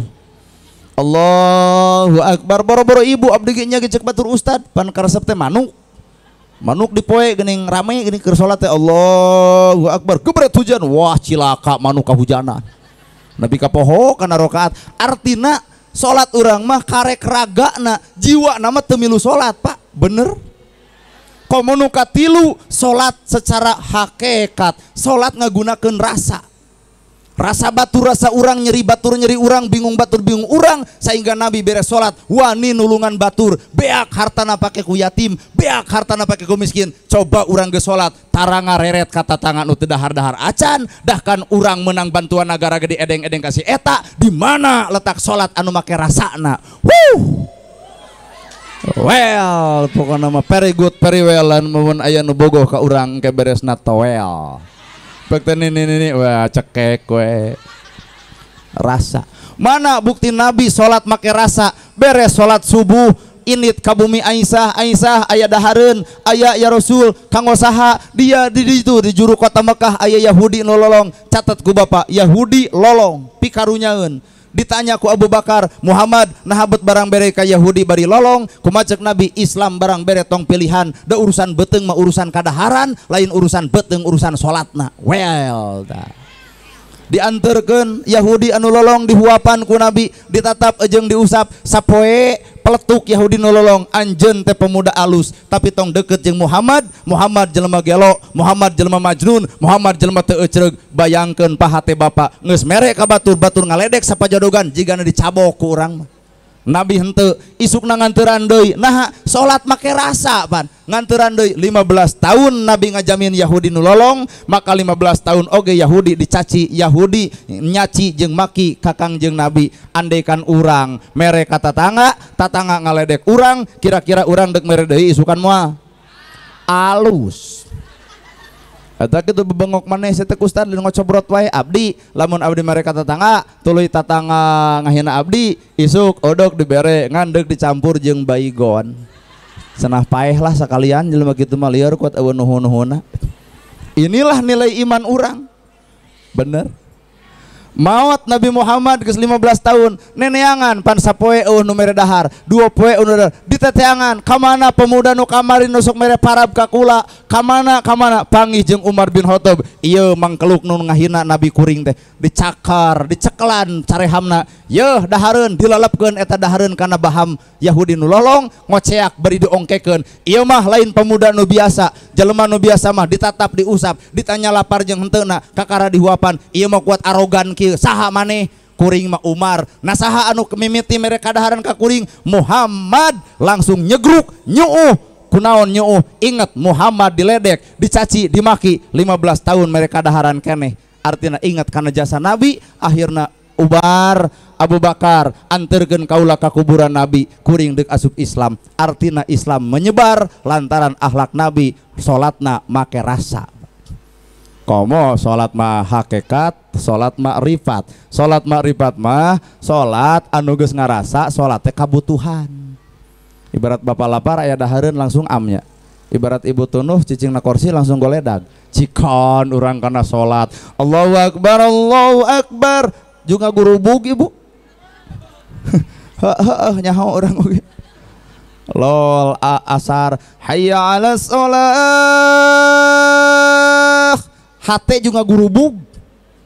Allahu akbar boro-boro ibu abdi ge nya batur ustad pan karesep teh manuk manuk dipoe gening rame geuning keur salat teh Allahu akbar gebret hujan wah cilaka manuk kahujanan Nabi kapoho karena rokaat artina salat orang mah karek raga na jiwa nama temilu salat pak bener komunikatilu tilu salat secara hakikat salat ngagunakan rasa Rasa batur rasa urang nyeri batur nyeri urang bingung batur bingung urang sehingga Nabi beres sholat wani nulungan batur beak hartana pake ku yatim beak hartana pake ku miskin coba urang ge sholat taranga reret kata tangan nu dahar dahar acan dahkan urang menang bantuan negara gede edeng edeng kasih eta di mana letak sholat anu make rasana wuh well pokoknya nama very good very well dan mohon ayah nubogoh ke urang ke beres well. Bekten ini ini wah cekek we. Rasa. Mana bukti Nabi sholat make rasa? Beres sholat subuh init kabumi Aisyah Aisyah ayah dahareun ayah ya Rasul kangosaha dia di situ di juru kota Mekah ayah Yahudi nololong catat ku Bapak Yahudi lolong Pikarunyaun ditanya ku Abu Bakar Muhammad nahabat barang bere ka Yahudi bari lolong kumacek Nabi Islam barang bere tong pilihan da urusan beteng mah urusan kadaharan lain urusan beteng urusan sholatna well dah tergen Yahudi anu lolong dihuapanku nabi ditatap ejeng diusap sappoe peletuk Yahudi nulolong Anjen teh pemuda alus tapi tong deket jeng Muhammad Muhammad jelelma Geok Muhammad Jelma Maajrun Muhammad Jelma te cerreg bayangkan pahati Bapak Nus mereka batur-batur ngaledek sapa jadogan jika dicaok kurang di Nabi hente isuk na nganteran doi. Nah, salat make rasa pan. Nganteran Lima 15 tahun Nabi ngajamin Yahudi nulolong, maka maka 15 tahun oge Yahudi dicaci Yahudi nyaci jeng maki kakang jeng Nabi. Andaikan urang mere kata tatangga, tatangga ngaledek urang, kira-kira urang dek mere doi isukan mual Alus. Eta itu bebengok mana saya teh Ustaz dan ngocobrot wae abdi. Lamun abdi mereka tetangga, tului tatangga ngahina abdi, isuk odok dibere ngandek dicampur jeung baygon. Senah paeh lah sekalian jelema kitu mah liar kuat eueuh nuhun-nuhunna. Inilah nilai iman orang. Bener maut Nabi Muhammad ke 15 tahun neneangan pan sapoe eueuh nu mere dahar dua poe eueuh dahar diteteangan kamana pemuda nu kamari nusuk mere parab ka kula kamana kamana pangih jeung Umar bin Khattab ieu mangkeluk nu ngahina Nabi kuring teh dicakar dicekelan carehamna yeuh dahareun dilalapkeun eta dahareun kana baham Yahudi nu lolong ngoceak bari diongkekeun ieu mah lain pemuda nu biasa jelema nu biasa mah ditatap diusap ditanya lapar jeung henteu na kakara dihuapan ieu mah kuat arogan kieu saha maneh kuring mah Umar nasaha anu mimiti mere kadaharan ka kuring Muhammad langsung nyegruk nyuuh kunaon nyuuh ingat Muhammad diledek dicaci dimaki 15 tahun mere kadaharan keneh artinya ingat karena jasa Nabi akhirnya Ubar Abu Bakar antergen kaulah ke kuburan Nabi kuring dek asup Islam artina Islam menyebar lantaran ahlak Nabi sholatna make rasa komo sholat mah hakekat sholat mah rifat salat mah rifat mah salat anugus ngarasa sholatnya kabutuhan ibarat bapak lapar ayah daharin langsung amnya ibarat ibu tunuh cicing na kursi langsung goledag cikon orang karena sholat Allahu Akbar Allahu Akbar juga guru bug ibu nyaho orang oke lol a asar hayya ala sholat hati juga guru bug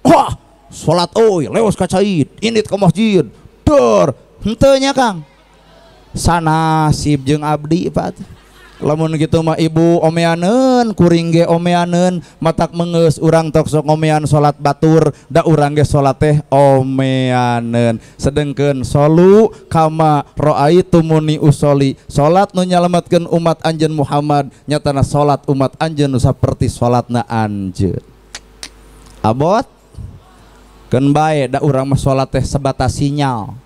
wah sholat oi lewas kacaid init ke masjid dor hentenya kang sana sib jeng abdi pak la gitu ibu omomeen kuring omomeen mata menges urang toksok omeean salat batur nda urannge salat omomeen sedegken solu kama prouni usoli salat nyalamatkan umat anj Muhammad nya tanah salat umat anjen us seperti salat na anjbotken urang salat sebata sinyal.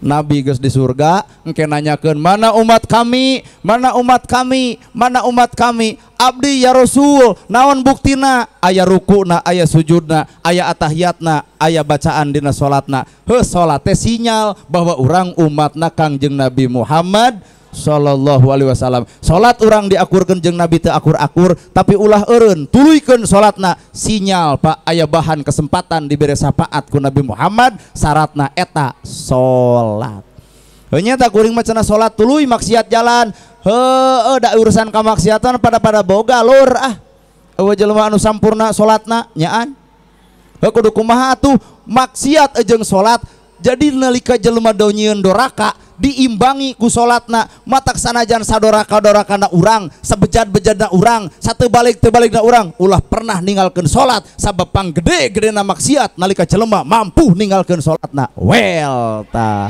nabi ge di surgake nanyaken mana umat kami mana umat kami mana umat kami Abdi Ya Rasulul naonbuktina ayaah rukuna ayah sujurna aya attahiyaatna aya bacaandina salatna salalate sinyal bahwa orang umat naang jeng Nabi Muhammad dan Shallallahu Alaihi Wasallam salat orang diakurkan jeng nabi terakur akur tapi ulah erun tuluken salatna sinyal Pak ayah bahan kesempatan diberi syafaatku Nabi Muhammad syaratna eta salat ternyata kuring macana salat tulu maksiat jalan he dak urusan kamaksiatan pada pada boga lur ah eueuh jelema anu sampurna salatna nyaan he kudu kumaha tuh maksiat ejeng salat jadi nalika jelelma danyiun Doaka diimbangiiku salatna mataksanajansadoraka Doakan urang sebecat bejadak urang satu balik tebaliknya u ulah pernah ningkan salat sapang gede gerena maksiat nalikacelelemah mampu ningkan salatna well ta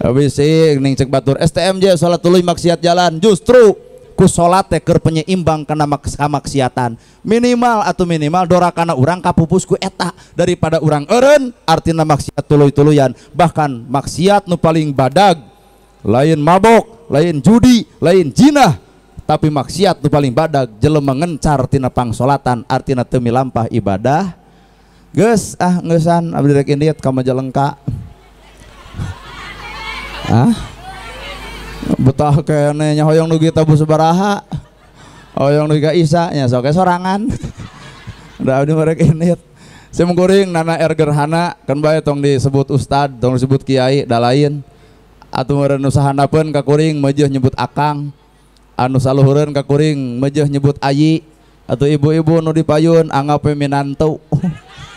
habisingk Batur TMJ salat tuli maksiat jalan justru ku salat teh keur penyeimbang kana kamaksiatan minimal atau minimal dora kana urang kapupusku eta daripada urang eureun artina maksiat tuluy-tuluyan bahkan maksiat nu paling badag lain mabok lain judi lain jinah tapi maksiat nu paling badag jelema ngencar tina pangsolatan artina teu milampah ibadah geus ah ngeusan abdi rek indiet ka majalengka ah betah kene nya hoyong nugi tabu sebaraha hoyong nugi isa nya soke sorangan da abdi mereka ini saya mengkuring nana er gerhana kan bae tong disebut ustad tong disebut kiai dalain, lain atuh usaha usahana pun kakuring meujeun nyebut akang anu saluhureun kakuring meujeun nyebut ayi atau ibu-ibu nu dipayun anggapnya minantu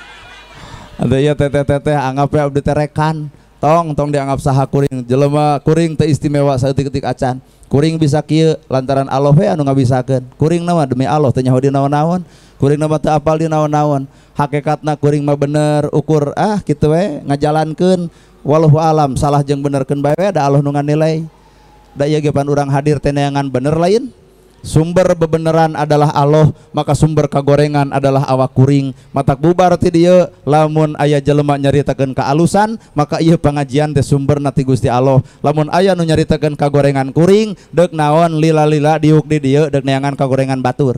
atau iya teteh-teteh anggap abdi terekan tong tong diaanggap sahah kuring jelemah kuringistimewa saat tiketik acan kuring bisa lantaran Allah bisa kuring demi Allahnyahu di na-naoningpal naon-naon hakekat na kuringmah bener ukur ah gitu we nga jalan ke waluhu alam salah bener keungan nilai daya gepan urang hadir tenangan bener lain sumber bebenran adalah Allah maka sumber kagorengan adalah awak kuring mata bubar ti lamun ayah jelemak nyaritagen ke alusan maka ia pengajian de sumber nati guststi Allah lamun ayah nu nyaritagen ka gorengan kuring degg naon lila-lila diuk di danangan ka gorengan batur.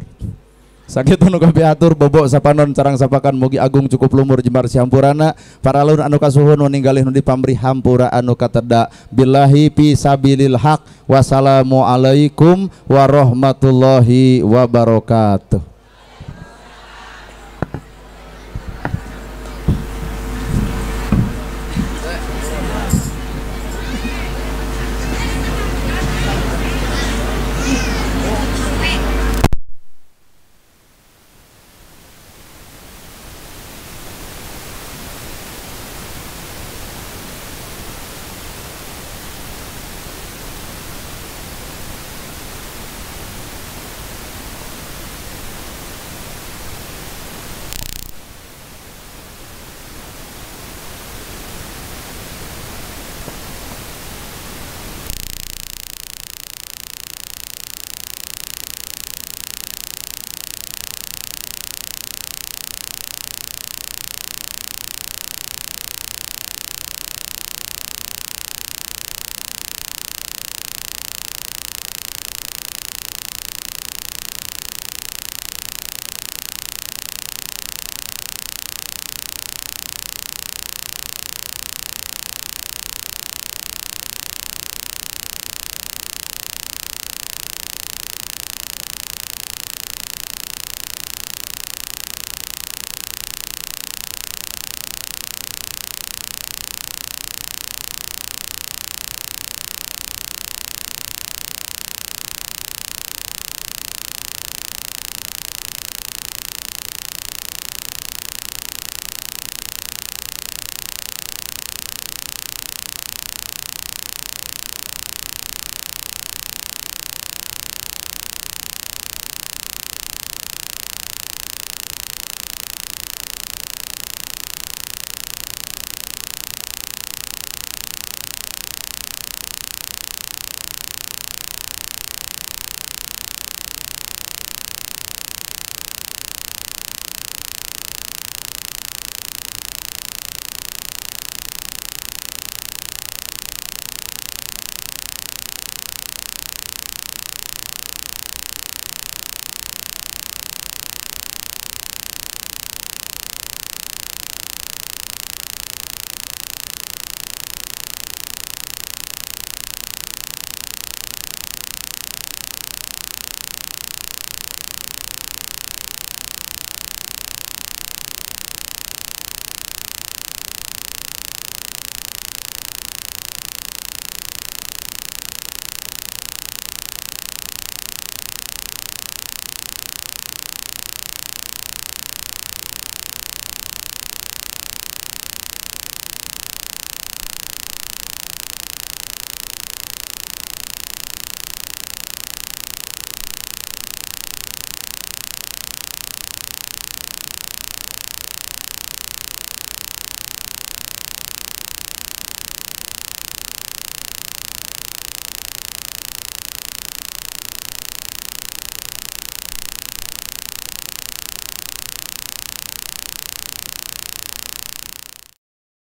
sakit nu kami atur bobok sapanon sarang sapakan mugi agung cukup lumur jembar siampurana para laun anu kasuhun ninggalih nudi dipamri hampura anu kateda billahi fi sabilil haq wassalamu alaikum warahmatullahi wabarakatuh